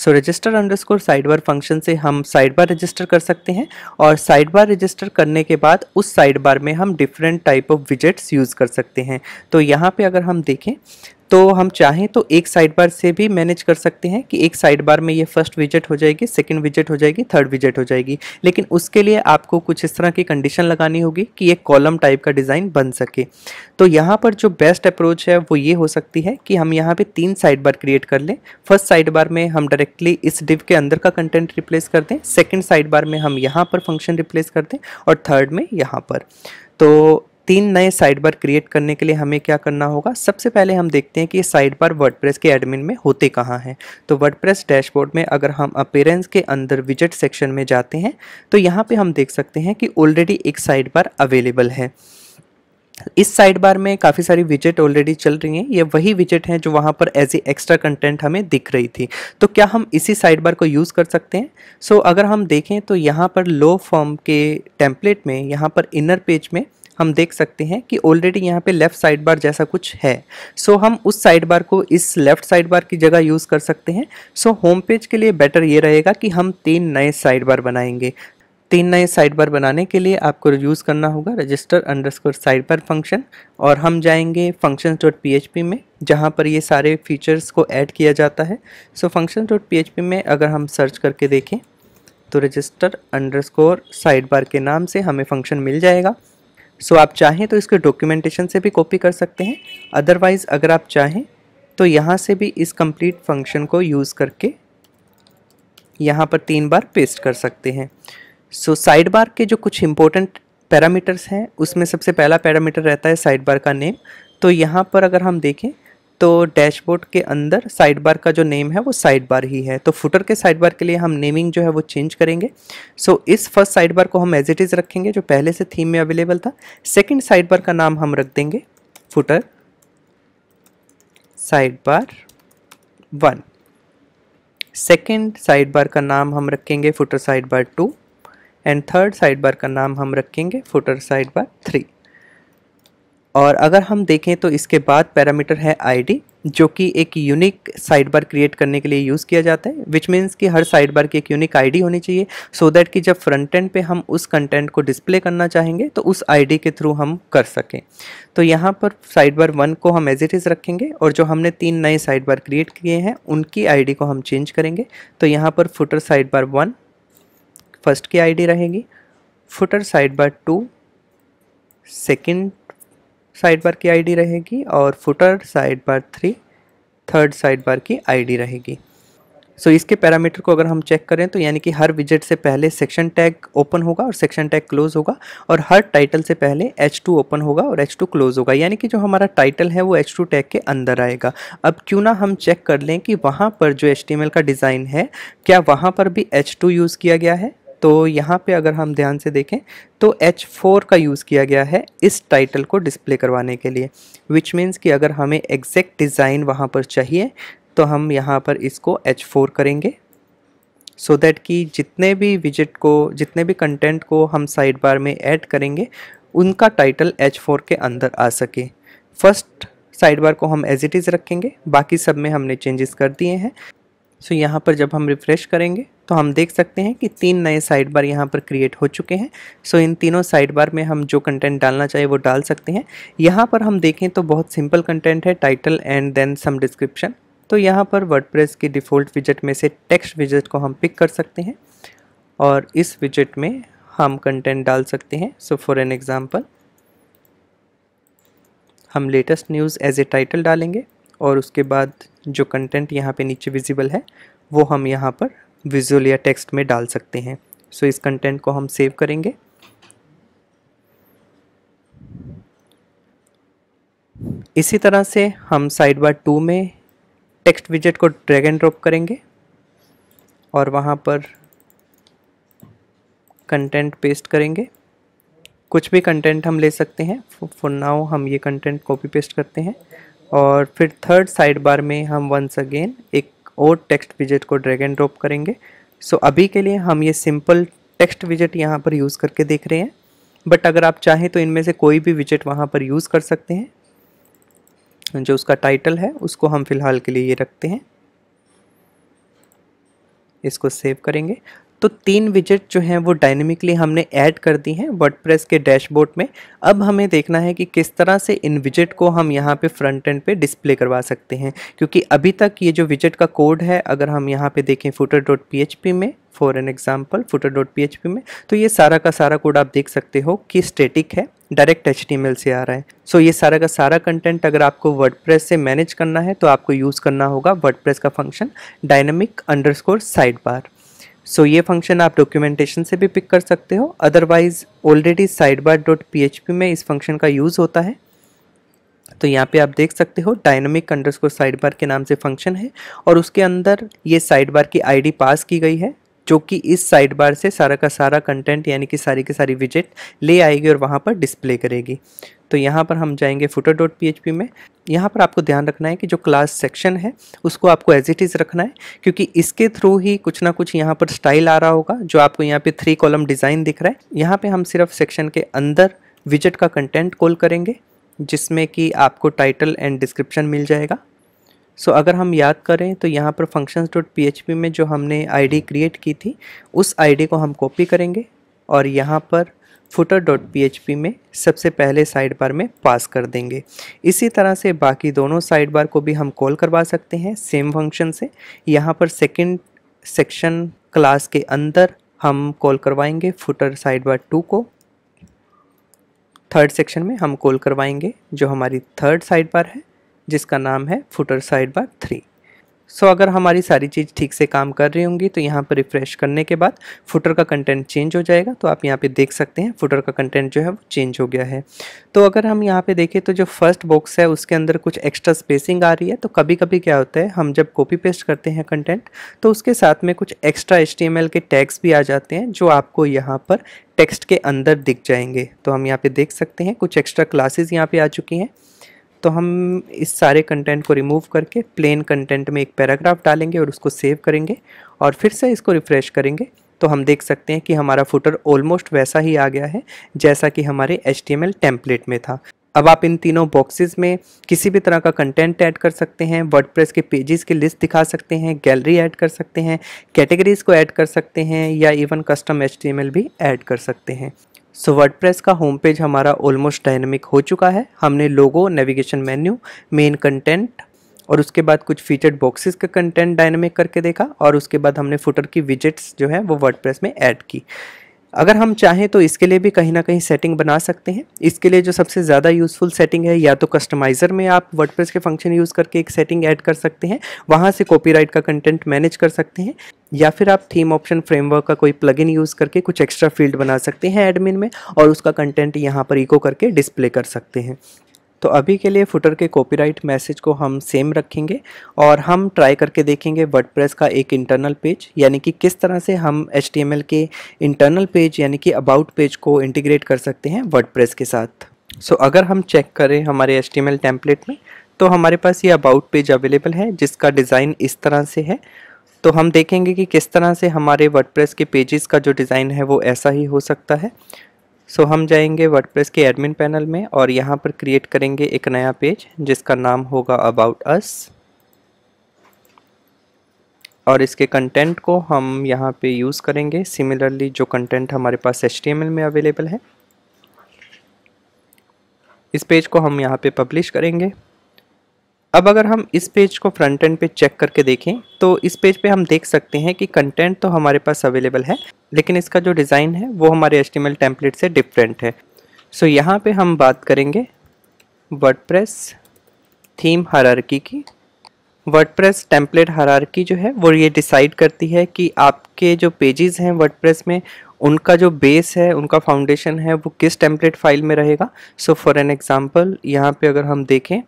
so register underscore side bar function से हम साइड बार रजिस्टर कर सकते हैं और साइड बार रजिस्टर करने के बाद उस साइड बार में हम different type of widgets use कर सकते हैं तो यहाँ पे अगर हम देखें तो हम चाहें तो एक साइड बार से भी मैनेज कर सकते हैं कि एक साइड बार में ये फर्स्ट विजिट हो जाएगी सेकंड विजिट हो जाएगी थर्ड विजिट हो जाएगी लेकिन उसके लिए आपको कुछ इस तरह की कंडीशन लगानी होगी कि एक कॉलम टाइप का डिज़ाइन बन सके तो यहाँ पर जो बेस्ट अप्रोच है वो ये हो सकती है कि हम यहाँ पर तीन साइड बार क्रिएट कर लें फर्स्ट साइड बार में हम डायरेक्टली इस डिव के अंदर का कंटेंट रिप्लेस कर दें सेकेंड साइड बार में हम यहाँ पर फंक्शन रिप्लेस कर दें और थर्ड में यहाँ पर तो तीन नए साइड बार क्रिएट करने के लिए हमें क्या करना होगा सबसे पहले हम देखते हैं कि ये साइड बार वर्डप्रेस के एडमिन में होते कहाँ हैं तो वर्डप्रेस डैशबोर्ड में अगर हम अपेरेंस के अंदर विजिट सेक्शन में जाते हैं तो यहाँ पे हम देख सकते हैं कि ऑलरेडी एक साइड बार अवेलेबल है इस साइड बार में काफ़ी सारी विजिट ऑलरेडी चल रही हैं ये वही विजिट हैं जो वहाँ पर एज ए एक्स्ट्रा कंटेंट हमें दिख रही थी तो क्या हम इसी साइड बार को यूज़ कर सकते हैं सो so, अगर हम देखें तो यहाँ पर लो फॉर्म के टेम्पलेट में यहाँ पर इनर पेज में हम देख सकते हैं कि ऑलरेडी यहाँ पे लेफ़्ट साइड बार जैसा कुछ है सो so, हम उस साइड बार को इस लेफ़्ट साइड बार की जगह यूज़ कर सकते हैं सो होम पेज के लिए बेटर ये रहेगा कि हम तीन नए साइड बार बनाएंगे तीन नए साइड बार बनाने के लिए आपको यूज़ करना होगा register underscore side bar function और हम जाएंगे function dot P H P में जहाँ पर ये सारे फीचर्स को ऐड किया जाता है so function dot P H P में अगर हम सर्च करके देखें तो register underscore side bar के नाम से हमें फंक्शन मिल जाएगा सो आप चाहें तो इसके डॉक्यूमेंटेशन से भी कॉपी कर सकते हैं अदरवाइज़ अगर आप चाहें तो यहाँ से भी इस कंप्लीट फंक्शन को यूज़ करके यहाँ पर तीन बार पेस्ट कर सकते हैं सो साइड बार के जो कुछ इम्पोर्टेंट पैरामीटर्स हैं उसमें सबसे पहला पैरामीटर रहता है साइड बार का नेम तो यहाँ पर अगर हम देखें तो डैशबोर्ड के अंदर साइड बार का जो नेम है वो साइड बार ही है तो फुटर के साइड बार के लिए हम नेमिंग जो है वो चेंज करेंगे सो so, इस फर्स्ट साइड बार को हम एज इट इज़ रखेंगे जो पहले से थीम में अवेलेबल था सेकेंड साइड बार का नाम हम रख देंगे footer side bar one second side bar का नाम हम रखेंगे footer side bar two and third side bar का नाम हम रखेंगे फुटर साइड बार थ्री और अगर हम देखें तो इसके बाद पैरामीटर है आईडी जो कि एक यूनिक साइड बार क्रिएट करने के लिए यूज़ किया जाता है विच मीन्स कि हर साइड बार की एक यूनिक आईडी होनी चाहिए सो so दैट कि जब फ्रंट एंड पे हम उस कंटेंट को डिस्प्ले करना चाहेंगे तो उस आईडी के थ्रू हम कर सकें तो यहाँ पर साइड बार वन को हम एज इट इज़ रखेंगे और जो हमने तीन नए साइड बार क्रिएट किए हैं उनकी आई को हम चेंज करेंगे तो यहाँ पर footer side bar one first की आई रहेगी footer side bar two second side bar की आईडी रहेगी और footer side bar three third side bar की आईडी रहेगी सो so, इसके पैरामीटर को अगर हम चेक करें तो यानी कि हर विजेट से पहले सेक्शन टैग ओपन होगा और सेक्शन टैग क्लोज होगा और हर टाइटल से पहले H2 ओपन होगा और H2 क्लोज होगा यानी कि जो हमारा टाइटल है वो H2 टैग के अंदर आएगा अब क्यों ना हम चेक कर लें कि वहाँ पर जो HTML का डिज़ाइन है क्या वहाँ पर भी H2 यूज़ किया गया है तो यहाँ पे अगर हम ध्यान से देखें तो H4 का यूज़ किया गया है इस टाइटल को डिस्प्ले करवाने के लिए विच मीन्स कि अगर हमें एग्जैक्ट डिज़ाइन वहाँ पर चाहिए तो हम यहाँ पर इसको एच करेंगे सो so दैट कि जितने भी विजिट को जितने भी कंटेंट को हम साइड बार में ऐड करेंगे उनका टाइटल H4 के अंदर आ सके फर्स्ट साइड बार को हम एज इट इज़ रखेंगे बाकी सब में हमने चेंजेस कर दिए हैं सो so यहाँ पर जब हम रिफ़्रेश करेंगे तो हम देख सकते हैं कि तीन नए साइड बार यहाँ पर क्रिएट हो चुके हैं सो इन तीनों साइड बार में हम जो कंटेंट डालना चाहिए वो डाल सकते हैं यहाँ पर हम देखें तो बहुत सिंपल कंटेंट है title and then some description तो यहाँ पर वर्डप्रेस के डिफ़ॉल्ट विजट में से टेक्स्ट विजट को हम पिक कर सकते हैं और इस विजट में हम कंटेंट डाल सकते हैं सो फॉर एन एग्ज़ाम्पल हम latest news as a title डालेंगे और उसके बाद जो कंटेंट यहाँ पे नीचे विजिबल है वो हम यहाँ पर विजुअल या टेक्स्ट में डाल सकते हैं सो इस कंटेंट को हम सेव करेंगे इसी तरह से हम साइड बार टू में टेक्स्ट विजेट को ड्रैग एंड ड्रॉप करेंगे और वहाँ पर कंटेंट पेस्ट करेंगे कुछ भी कंटेंट हम ले सकते हैं फॉर नाउ हम ये कंटेंट कॉपी पेस्ट करते हैं और फिर थर्ड साइड बार में हम वंस अगेन एक और टेक्स्ट विजेट को ड्रैग एंड ड्रॉप करेंगे सो so, अभी के लिए हम ये सिंपल टेक्स्ट विजेट यहाँ पर यूज़ करके देख रहे हैं बट अगर आप चाहें तो इनमें से कोई भी विजेट वहाँ पर यूज़ कर सकते हैं जो उसका टाइटल है उसको हम फ़िलहाल के लिए ये रखते हैं इसको सेव करेंगे तो तीन विजेट जो हैं वो डायनेमिकली हमने ऐड कर दी हैं वर्डप्रेस के डैशबोर्ड में अब हमें देखना है कि किस तरह से इन विजेट को हम यहाँ पे फ्रंट एंड पे डिस्प्ले करवा सकते हैं क्योंकि अभी तक ये जो विजेट का कोड है अगर हम यहाँ पे देखें फूटर डॉट पी में for an example footer dot P में तो ये सारा का सारा कोड आप देख सकते हो कि स्टेटिक है डायरेक्ट एच से आ रहा है सो so, ये सारा का सारा कंटेंट अगर आपको वर्डप्रेस से मैनेज करना है तो आपको यूज़ करना होगा वर्डप्रेस का function dynamic underscore side bar so ये फंक्शन आप डॉक्यूमेंटेशन से भी पिक कर सकते हो otherwise already side bar dot P H P में इस फंक्शन का यूज़ होता है तो यहाँ पे आप देख सकते हो डायनमिक अंडरस्कोर साइड बार के नाम से फंक्शन है और उसके अंदर ये साइड बार की आईडी पास की गई है जो कि इस साइड बार से सारा का सारा कंटेंट यानी कि सारी की सारी विजिट ले आएगी और वहाँ पर डिस्प्ले करेगी तो यहाँ पर हम जाएंगे फुटर डॉट पी में यहाँ पर आपको ध्यान रखना है कि जो क्लास सेक्शन है उसको आपको एज इट इज़ रखना है क्योंकि इसके थ्रू ही कुछ ना कुछ यहाँ पर स्टाइल आ रहा होगा जो आपको यहाँ पे थ्री कॉलम डिज़ाइन दिख रहा है यहाँ पे हम सिर्फ सेक्शन के अंदर विजिट का कंटेंट कॉल करेंगे जिसमें कि आपको टाइटल एंड डिस्क्रिप्शन मिल जाएगा सो so, अगर हम याद करें तो यहाँ पर फंक्शंस डॉट पी में जो हमने आईडी क्रिएट की थी उस आईडी को हम कॉपी करेंगे और यहाँ पर फुटर डॉट पी में सबसे पहले साइड बार में पास कर देंगे इसी तरह से बाकी दोनों साइड बार को भी हम कॉल करवा सकते हैं सेम फंक्शन से यहाँ पर सेकेंड सेक्शन क्लास के अंदर हम कॉल करवाएंगे फुटर साइड बार टू को थर्ड सेक्शन में हम कॉल करवाएंगे जो हमारी थर्ड साइड बार है जिसका नाम है footer side bar three so अगर हमारी सारी चीज़ ठीक से काम कर रही होंगी तो यहाँ पर रिफ़्रेश करने के बाद फुटर का कंटेंट चेंज हो जाएगा तो आप यहाँ पे देख सकते हैं फुटर का कंटेंट जो है वो चेंज हो गया है तो अगर हम यहाँ पे देखें तो जो फर्स्ट बॉक्स है उसके अंदर कुछ एक्स्ट्रा स्पेसिंग आ रही है तो कभी कभी क्या होता है हम जब कॉपी पेस्ट करते हैं कंटेंट तो उसके साथ में कुछ एक्स्ट्रा एच के टैग्स भी आ जाते हैं जो आपको यहाँ पर टेक्स्ट के अंदर दिख जाएंगे तो हम यहाँ पर देख सकते हैं कुछ एक्स्ट्रा क्लासेज यहाँ पर आ चुकी हैं तो हम इस सारे कंटेंट को रिमूव करके प्लेन कंटेंट में एक पैराग्राफ डालेंगे और उसको सेव करेंगे और फिर से इसको रिफ़्रेश करेंगे तो हम देख सकते हैं कि हमारा फुटर ऑलमोस्ट वैसा ही आ गया है जैसा कि हमारे एच टेम्पलेट में था अब आप इन तीनों बॉक्सेस में किसी भी तरह का कंटेंट ऐड कर सकते हैं वर्डप्रेस के पेजेस की लिस्ट दिखा सकते हैं गैलरी ऐड कर सकते हैं कैटेगरीज को ऐड कर सकते हैं या इवन कस्टम एच भी ऐड कर सकते हैं सो वर्ड प्रेस का होम पेज हमारा ऑलमोस्ट डायनेमिक हो चुका है हमने logo navigation menu main content और उसके बाद कुछ फीचर्ड बॉक्सेस का कंटेंट डायनेमिक करके देखा और उसके बाद हमने फुटर की विजिट्स जो है वो वर्डप्रेस में ऐड की अगर हम चाहें तो इसके लिए भी कहीं ना कहीं सेटिंग बना सकते हैं इसके लिए जो सबसे ज़्यादा यूज़फुल सेटिंग है या तो कस्टमाइज़र में आप वर्डप्रेस के फंक्शन यूज़ करके एक सेटिंग ऐड कर सकते हैं वहाँ से कॉपीराइट का कंटेंट मैनेज कर सकते हैं या फिर आप थीम ऑप्शन फ्रेमवर्क का कोई प्लगइन यूज़ करके कुछ एक्स्ट्रा फील्ड बना सकते हैं एडमिन में और उसका कंटेंट यहाँ पर इको करके डिस्प्ले कर सकते हैं तो अभी के लिए फुटर के कॉपीराइट मैसेज को हम सेम रखेंगे और हम ट्राई करके देखेंगे वर्डप्रेस का एक इंटरनल पेज यानी कि किस तरह से हम एच के इंटरनल पेज यानी कि अबाउट पेज को इंटीग्रेट कर सकते हैं वर्डप्रेस के साथ सो so, अगर हम चेक करें हमारे एच टेम्पलेट में तो हमारे पास ये अबाउट पेज अवेलेबल है जिसका डिज़ाइन इस तरह से है तो हम देखेंगे कि किस तरह से हमारे वर्डप्रेस के पेजेस का जो डिज़ाइन है वो ऐसा ही हो सकता है सो हम जाएंगे वर्डप्रेस के एडमिन पैनल में और यहाँ पर क्रिएट करेंगे एक नया पेज जिसका नाम होगा अबाउट अस और इसके कंटेंट को हम यहाँ पे यूज़ करेंगे सिमिलरली जो कंटेंट हमारे पास एच में अवेलेबल है इस पेज को हम यहाँ पे पब्लिश करेंगे अब अगर हम इस पेज को फ्रंट एंड पे चेक करके देखें तो इस पेज पे हम देख सकते हैं कि कंटेंट तो हमारे पास अवेलेबल है लेकिन इसका जो डिज़ाइन है वो हमारे एच टेम्पलेट से डिफरेंट है सो so, यहाँ पे हम बात करेंगे वर्डप्रेस थीम हरारकी की वर्डप्रेस टेम्पलेट हरारकी जो है वो ये डिसाइड करती है कि आपके जो पेजेस हैं वर्डप्रेस में उनका जो बेस है उनका फाउंडेशन है वो किस टेम्पलेट फाइल में रहेगा सो फॉर एन एग्ज़ाम्पल यहाँ पे अगर हम देखें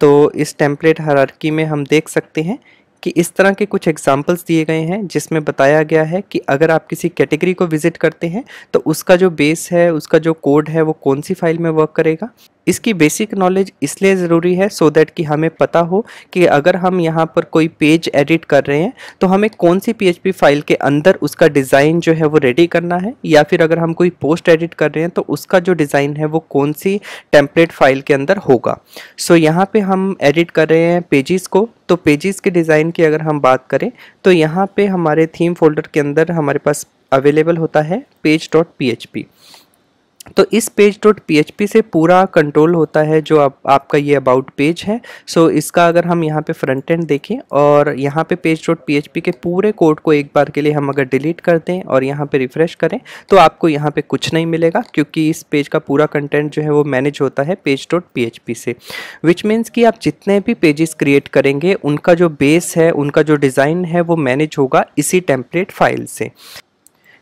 तो इस टेम्पलेट हरारकी में हम देख सकते हैं कि इस तरह के कुछ एग्जाम्पल्स दिए गए हैं जिसमें बताया गया है कि अगर आप किसी कैटेगरी को विजिट करते हैं तो उसका जो बेस है उसका जो कोड है वो कौन सी फाइल में वर्क करेगा इसकी बेसिक नॉलेज इसलिए ज़रूरी है सो so दैट कि हमें पता हो कि अगर हम यहाँ पर कोई पेज एडिट कर रहे हैं तो हमें कौन सी पी फाइल के अंदर उसका डिज़ाइन जो है वो रेडी करना है या फिर अगर हम कोई पोस्ट एडिट कर रहे हैं तो उसका जो डिज़ाइन है वो कौन सी टेम्पलेट फाइल के अंदर होगा सो so, यहाँ पर हम एडिट कर रहे हैं पेजेस को तो पेजेस के डिज़ाइन की अगर हम बात करें तो यहाँ पर हमारे थीम फोल्डर के अंदर हमारे पास अवेलेबल होता है पेज डॉट पी तो इस पेज डॉट पी से पूरा कंट्रोल होता है जो आप, आपका ये अबाउट पेज है सो so, इसका अगर हम यहाँ पे फ्रंट एंड देखें और यहाँ पे पेज डॉट पी के पूरे कोड को एक बार के लिए हम अगर डिलीट कर दें और यहाँ पे रिफ़्रेश करें तो आपको यहाँ पे कुछ नहीं मिलेगा क्योंकि इस पेज का पूरा कंटेंट जो है वो मैनेज होता है पेज डॉट पी से विच मीन्स कि आप जितने भी पेजेस क्रिएट करेंगे उनका जो बेस है उनका जो डिज़ाइन है वो मैनेज होगा इसी टेम्पलेट फाइल से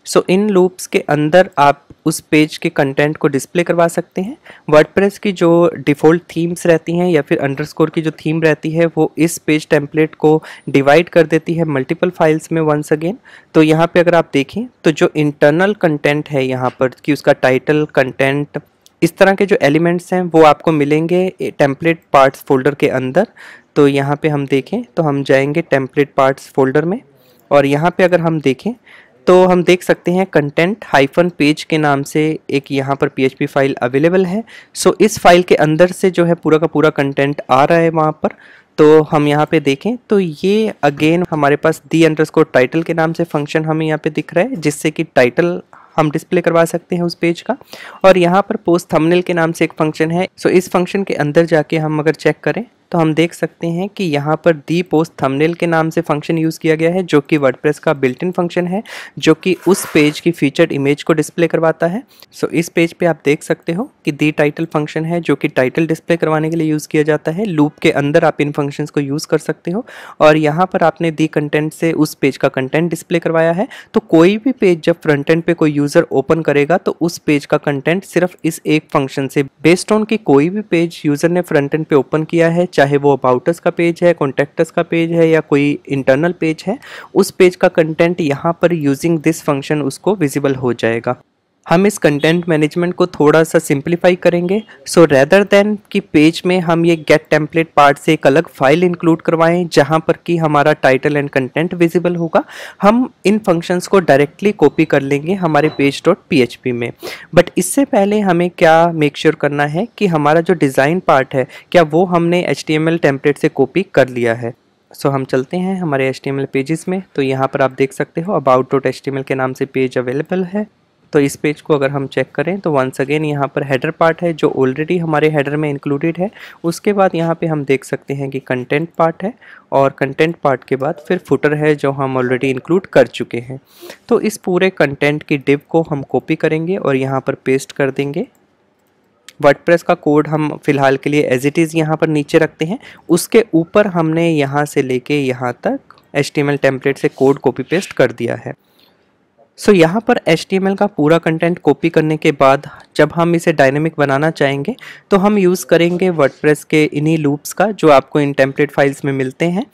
सो so, इन लूप्स के अंदर आप उस पेज के कंटेंट को डिस्प्ले करवा सकते हैं वर्डप्रेस की जो डिफ़ॉल्ट थीम्स रहती हैं या फिर अंडरस्कोर की जो थीम रहती है वो इस पेज टेम्पलेट को डिवाइड कर देती है मल्टीपल फाइल्स में वंस अगेन तो यहाँ पे अगर आप देखें तो जो इंटरनल कंटेंट है यहाँ पर कि उसका टाइटल कंटेंट इस तरह के जो एलिमेंट्स हैं वो आपको मिलेंगे टेम्पलेट पार्ट्स फोल्डर के अंदर तो यहाँ पर हम देखें तो हम जाएँगे टेम्पलेट पार्ट्स फोल्डर में और यहाँ पे अगर हम देखें तो हम देख सकते हैं कंटेंट हाइफन पेज के नाम से एक यहाँ पर पी फाइल अवेलेबल है सो so, इस फाइल के अंदर से जो है पूरा का पूरा कंटेंट आ रहा है वहाँ पर तो हम यहाँ पे देखें तो ये अगेन हमारे पास दी अंडरस्कोर टाइटल के नाम से फंक्शन हमें यहाँ पे दिख रहा है जिससे कि टाइटल हम डिस्प्ले करवा सकते हैं उस पेज का और यहाँ पर पोस्ट थंबनेल के नाम से एक फंक्शन है सो so, इस फंक्शन के अंदर जाके हम अगर चेक करें तो हम देख सकते हैं कि यहाँ पर दी पोस्ट थंबनेल के नाम से फंक्शन यूज़ किया गया है जो कि वर्डप्रेस का बिल्ट इन फंक्शन है जो कि उस पेज की फीचर्ड इमेज को डिस्प्ले करवाता है सो इस पेज पे आप देख सकते हो कि दी टाइटल फंक्शन है जो कि टाइटल डिस्प्ले करवाने के लिए यूज़ किया जाता है लूप के अंदर आप इन फंक्शन को यूज़ कर सकते हो और यहाँ पर आपने दी कंटेंट से उस पेज का कंटेंट डिस्प्ले करवाया है तो कोई भी पेज जब फ्रंट एंड पे कोई यूज़र ओपन करेगा तो उस पेज का कंटेंट सिर्फ इस एक फंक्शन से बेस्ड ऑन की कोई भी पेज यूज़र ने फ्रंट एंड पे ओपन किया है चाहे वो अबाउटस का पेज है कॉन्टेक्टस का पेज है या कोई इंटरनल पेज है उस पेज का कंटेंट यहाँ पर यूजिंग दिस फंक्शन उसको विजिबल हो जाएगा हम इस कंटेंट मैनेजमेंट को थोड़ा सा सिंप्लीफाई करेंगे सो रेदर देन कि पेज में हम ये गेट टेम्पलेट पार्ट से एक अलग फाइल इंक्लूड करवाएं जहां पर कि हमारा टाइटल एंड कंटेंट विजिबल होगा हम इन फंक्शंस को डायरेक्टली कॉपी कर लेंगे हमारे पेज डॉट पी में बट इससे पहले हमें क्या मेक श्योर sure करना है कि हमारा जो डिज़ाइन पार्ट है क्या वो हमने एच टेम्पलेट से कॉपी कर लिया है सो so, हम चलते हैं हमारे एच पेजेस में तो यहाँ पर आप देख सकते हो अबाउट डॉट एच के नाम से पेज अवेलेबल है तो इस पेज को अगर हम चेक करें तो वंस अगेन यहाँ पर हेडर पार्ट है जो ऑलरेडी हमारे हेडर में इंक्लूडेड है उसके बाद यहाँ पे हम देख सकते हैं कि कंटेंट पार्ट है और कंटेंट पार्ट के बाद फिर फुटर है जो हम ऑलरेडी इंक्लूड कर चुके हैं तो इस पूरे कंटेंट की डिप को हम कॉपी करेंगे और यहाँ पर पेस्ट कर देंगे वर्डप्रेस का कोड हम फ़िलहाल के लिए एज इट इज़ यहाँ पर नीचे रखते हैं उसके ऊपर हमने यहाँ से लेके यहाँ तक एच टी टेम्पलेट से कोड कॉपी पेस्ट कर दिया है सो so, यहाँ पर एच का पूरा कंटेंट कॉपी करने के बाद जब हम इसे डायनेमिक बनाना चाहेंगे तो हम यूज़ करेंगे वर्डप्रेस के इन्हीं लूप्स का जो आपको इन टेम्पलेट फाइल्स में मिलते हैं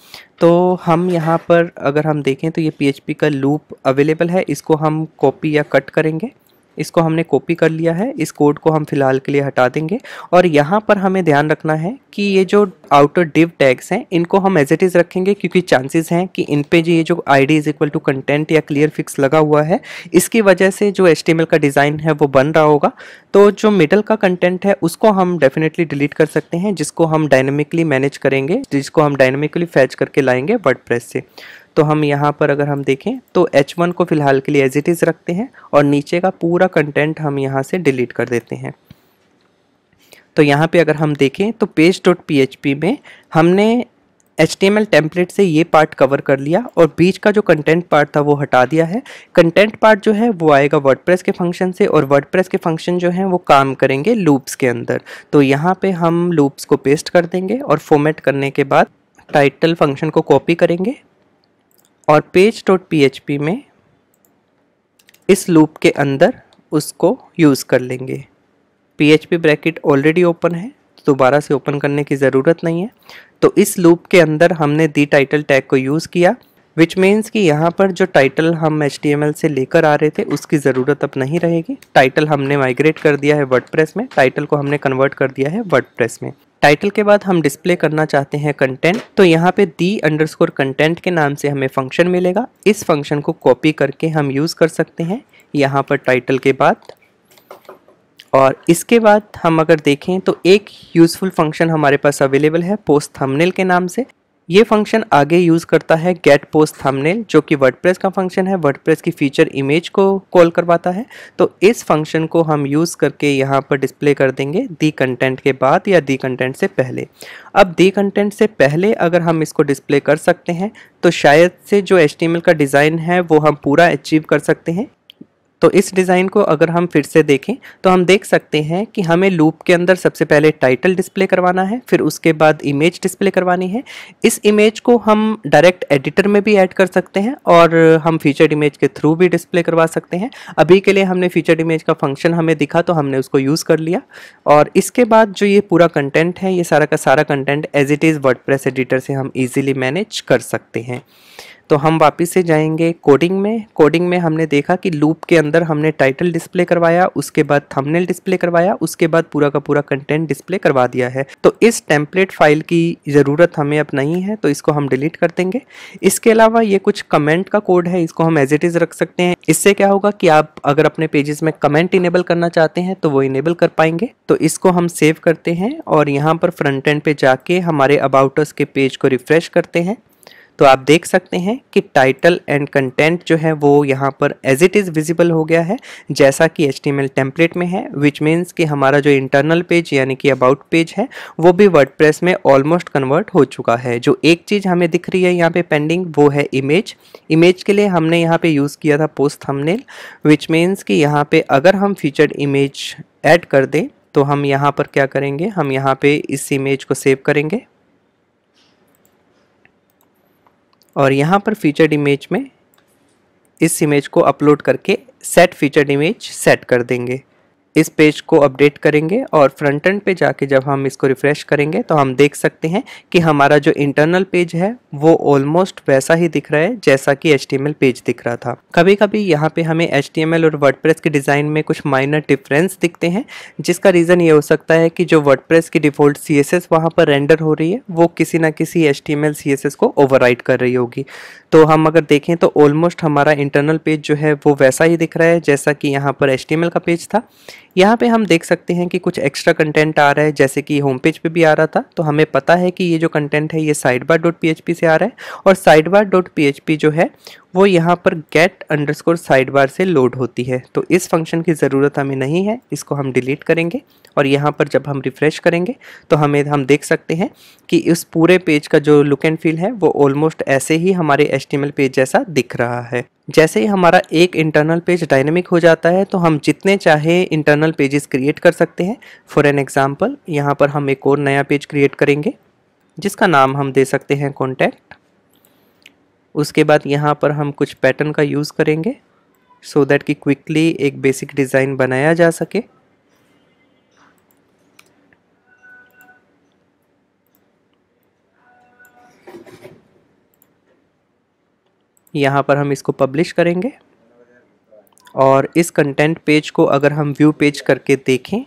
तो हम यहाँ पर अगर हम देखें तो ये पी का लूप अवेलेबल है इसको हम कॉपी या कट करेंगे इसको हमने कॉपी कर लिया है इस कोड को हम फिलहाल के लिए हटा देंगे और यहाँ पर हमें ध्यान रखना है कि ये जो आउटर डिव टैग्स हैं इनको हम एज इट इज़ रखेंगे क्योंकि चांसेस हैं कि इन पे जो ये जो I D is equal to content या क्लियर फिक्स लगा हुआ है इसकी वजह से जो एच का डिज़ाइन है वो बन रहा होगा तो जो मिडल का कंटेंट है उसको हम डेफिनेटली डिलीट कर सकते हैं जिसको हम डायनेमिकली मैनेज करेंगे जिसको हम डायनेमिकली फैच करके लाएंगे वर्ड से तो हम यहाँ पर अगर हम देखें तो H1 को फ़िलहाल के लिए एज इट इज़ रखते हैं और नीचे का पूरा कंटेंट हम यहाँ से डिलीट कर देते हैं तो यहाँ पे अगर हम देखें तो पेज डॉट पी में हमने एच टी टेम्पलेट से ये पार्ट कवर कर लिया और बीच का जो कंटेंट पार्ट था वो हटा दिया है कंटेंट पार्ट जो है वो आएगा वर्डप्रेस के फंक्शन से और वर्डप्रेस के फंक्शन जो हैं वो काम करेंगे लूप्स के अंदर तो यहाँ पे हम लूप्स को पेस्ट कर देंगे और फॉर्मेट करने के बाद टाइटल फंक्शन को कॉपी करेंगे और पेज डॉट पी में इस लूप के अंदर उसको यूज़ कर लेंगे पी ब्रैकेट ऑलरेडी ओपन है तो दोबारा से ओपन करने की ज़रूरत नहीं है तो इस लूप के अंदर हमने दी टाइटल टैग को यूज़ किया विच मीन्स कि यहाँ पर जो टाइटल हम एच से लेकर आ रहे थे उसकी ज़रूरत अब नहीं रहेगी टाइटल हमने माइग्रेट कर दिया है वर्डप्रेस में टाइटल को हमने कन्वर्ट कर दिया है वर्डप्रेस में टाइटल के बाद हम डिस्प्ले करना चाहते हैं कंटेंट तो यहाँ पे दी अंडरस्कोर कंटेंट के नाम से हमें फंक्शन मिलेगा इस फंक्शन को कॉपी करके हम यूज़ कर सकते हैं यहाँ पर टाइटल के बाद और इसके बाद हम अगर देखें तो एक यूज़फुल फंक्शन हमारे पास अवेलेबल है पोस्ट थंबनेल के नाम से ये फंक्शन आगे यूज़ करता है गेट पोस्ट थंबनेल जो कि वर्डप्रेस का फंक्शन है वर्डप्रेस की फीचर इमेज को कॉल करवाता है तो इस फंक्शन को हम यूज़ करके यहाँ पर डिस्प्ले कर देंगे दी कंटेंट के बाद या दी कंटेंट से पहले अब दी कंटेंट से पहले अगर हम इसको डिस्प्ले कर सकते हैं तो शायद से जो एच का डिज़ाइन है वो हम पूरा अचीव कर सकते हैं तो इस डिज़ाइन को अगर हम फिर से देखें तो हम देख सकते हैं कि हमें लूप के अंदर सबसे पहले टाइटल डिस्प्ले करवाना है फिर उसके बाद इमेज डिस्प्ले करवानी है इस इमेज को हम डायरेक्ट एडिटर में भी ऐड कर सकते हैं और हम फीचर्ड इमेज के थ्रू भी डिस्प्ले करवा सकते हैं अभी के लिए हमने फीचर्ड इमेज का फंक्शन हमें दिखा तो हमने उसको यूज़ कर लिया और इसके बाद जो ये पूरा कंटेंट है ये सारा का सारा content as it is word editor से हम ईजिली मैनेज कर सकते हैं तो हम वापस से जाएंगे कोडिंग में कोडिंग में हमने देखा कि लूप के अंदर हमने टाइटल डिस्प्ले करवाया उसके बाद थंबनेल डिस्प्ले करवाया उसके बाद पूरा का पूरा कंटेंट डिस्प्ले करवा दिया है तो इस टेम्पलेट फाइल की ज़रूरत हमें अब नहीं है तो इसको हम डिलीट कर देंगे इसके अलावा ये कुछ कमेंट का कोड है इसको हम एज इट इज़ रख सकते हैं इससे क्या होगा कि आप अगर अपने पेजेस में कमेंट इनेबल करना चाहते हैं तो वो इनेबल कर पाएंगे तो इसको हम सेव करते हैं और यहाँ पर फ्रंट एंड पे जाके हमारे अबाउटर्स के पेज को रिफ्रेश करते हैं तो आप देख सकते हैं कि टाइटल एंड कंटेंट जो है वो यहाँ पर एज इट इज़ विजिबल हो गया है जैसा कि एच टेम्पलेट में है विच मीन्स कि हमारा जो इंटरनल पेज यानी कि अबाउट पेज है वो भी वर्ड में ऑलमोस्ट कन्वर्ट हो चुका है जो एक चीज़ हमें दिख रही है यहाँ पे पेंडिंग वो है इमेज इमेज के लिए हमने यहाँ पे यूज़ किया था पोस्ट थंबनेल विच मीन्स कि यहाँ पे अगर हम फीचर्ड इमेज ऐड कर दें तो हम यहाँ पर क्या करेंगे हम यहाँ पे इस इमेज को सेव करेंगे और यहाँ पर फीचर्ड इमेज में इस इमेज को अपलोड करके सेट फीचर्ड इमेज सेट कर देंगे इस पेज को अपडेट करेंगे और फ्रंट एंड पे जाके जब हम इसको रिफ़्रेश करेंगे तो हम देख सकते हैं कि हमारा जो इंटरनल पेज है वो ऑलमोस्ट वैसा ही दिख रहा है जैसा कि एच पेज दिख रहा था कभी कभी यहाँ पे हमें एच और वर्ड के डिज़ाइन में कुछ माइनर डिफरेंस दिखते हैं जिसका रीज़न ये हो सकता है कि जो वर्ड की डिफ़ॉल्ट सी एस वहाँ पर रेंडर हो रही है वो किसी ना किसी एच टी को ओवर कर रही होगी तो हम अगर देखें तो ऑलमोस्ट हमारा इंटरनल पेज जो है वो वैसा ही दिख रहा है जैसा कि यहाँ पर एच का पेज था यहाँ पे हम देख सकते हैं कि कुछ एक्स्ट्रा कंटेंट आ रहा है जैसे कि होम पेज पे भी आ रहा था तो हमें पता है कि ये जो कंटेंट है ये साइड बार डॉट पी से आ रहा है और साइड बार डॉट पी जो है वो यहाँ पर get underscore side bar से लोड होती है तो इस फंक्शन की ज़रूरत हमें नहीं है इसको हम डिलीट करेंगे और यहाँ पर जब हम रिफ़्रेश करेंगे तो हमें हम देख सकते हैं कि इस पूरे पेज का जो लुक एंड फील है वो ऑलमोस्ट ऐसे ही हमारे एस पेज जैसा दिख रहा है जैसे ही हमारा एक इंटरनल पेज डायनेमिक हो जाता है तो हम जितने चाहे इंटरनल पेजेस क्रिएट कर सकते हैं फॉर एन एग्जांपल यहाँ पर हम एक और नया पेज क्रिएट करेंगे जिसका नाम हम दे सकते हैं कॉन्टैक्ट उसके बाद यहाँ पर हम कुछ पैटर्न का यूज़ करेंगे सो so दैट कि क्विकली एक बेसिक डिज़ाइन बनाया जा सके यहाँ पर हम इसको पब्लिश करेंगे और इस कंटेंट पेज को अगर हम व्यू पेज करके देखें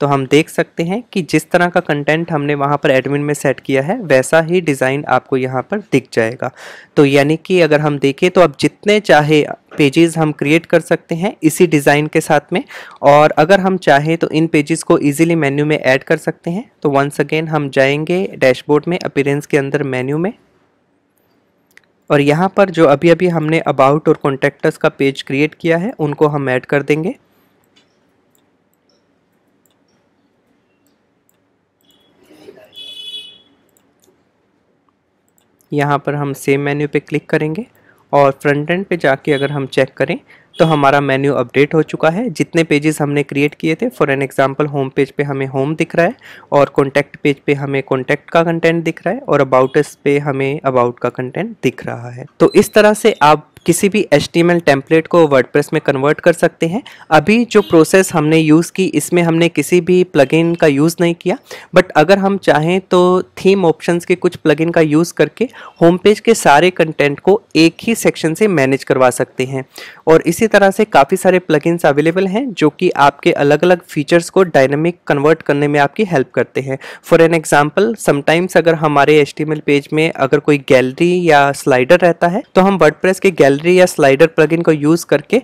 तो हम देख सकते हैं कि जिस तरह का कंटेंट हमने वहाँ पर एडमिन में सेट किया है वैसा ही डिज़ाइन आपको यहाँ पर दिख जाएगा तो यानी कि अगर हम देखें तो अब जितने चाहे पेजेस हम क्रिएट कर सकते हैं इसी डिज़ाइन के साथ में और अगर हम चाहें तो इन पेजेस को इजीली मेन्यू में ऐड कर सकते हैं तो वंस अगेन हम जाएंगे डैशबोर्ड में अपीरेंस के अंदर मेन्यू में और यहाँ पर जो अभी अभी हमने अबाउट और कॉन्टेक्टर्स का पेज क्रिएट किया है उनको हम ऐड कर देंगे यहाँ पर हम सेम मेन्यू पे क्लिक करेंगे और फ्रंट एंड पे जाके अगर हम चेक करें तो हमारा मेन्यू अपडेट हो चुका है जितने पेजेस हमने क्रिएट किए थे for an example home page पे हमें होम दिख रहा है और कॉन्टैक्ट पेज पे हमें कॉन्टैक्ट का कंटेंट दिख रहा है और अबाउट पे हमें अबाउट का कंटेंट दिख रहा है तो इस तरह से आप किसी भी एच टेम्पलेट को वर्डप्रेस में कन्वर्ट कर सकते हैं अभी जो प्रोसेस हमने यूज़ की इसमें हमने किसी भी प्लगइन का यूज़ नहीं किया बट अगर हम चाहें तो थीम ऑप्शंस के कुछ प्लगइन का यूज़ करके होम पेज के सारे कंटेंट को एक ही सेक्शन से मैनेज करवा सकते हैं और इसी तरह से काफ़ी सारे प्लगइन्स अवेलेबल हैं जो कि आपके अलग अलग फीचर्स को डायनेमिक कन्वर्ट करने में आपकी हेल्प करते हैं फॉर एन एग्जाम्पल समटाइम्स अगर हमारे एच पेज में अगर कोई गैलरी या स्लाइडर रहता है तो हम वर्ड के गैल गैलरी या स्लाइडर प्लगइन को यूज़ करके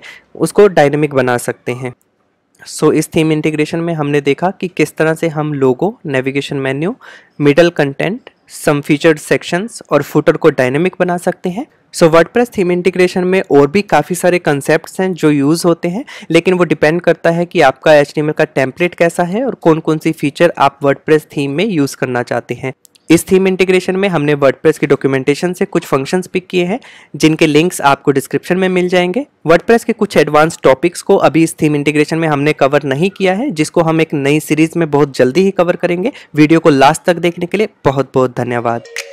उसको डायनेमिक बना सकते हैं सो so, इस थीम इंटीग्रेशन में हमने देखा कि किस तरह से हम logo navigation menu middle content some featured sections और फुटर को डायनेमिक बना सकते हैं सो वर्डप्रेस थीम इंटीग्रेशन में और भी काफ़ी सारे कंसेप्ट हैं जो यूज़ होते हैं लेकिन वो डिपेंड करता है कि आपका एच का टेम्पलेट कैसा है और कौन कौन सी फीचर आप वर्डप्रेस थीम में यूज़ करना चाहते हैं इस थीम इंटीग्रेशन में हमने वर्डप्रेस के डॉक्यूमेंटेशन से कुछ फंक्शंस पिक किए हैं जिनके लिंक्स आपको डिस्क्रिप्शन में मिल जाएंगे वर्डप्रेस के कुछ एडवांस टॉपिक्स को अभी इस थीम इंटीग्रेशन में हमने कवर नहीं किया है जिसको हम एक नई सीरीज में बहुत जल्दी ही कवर करेंगे वीडियो को लास्ट तक देखने के लिए बहुत बहुत धन्यवाद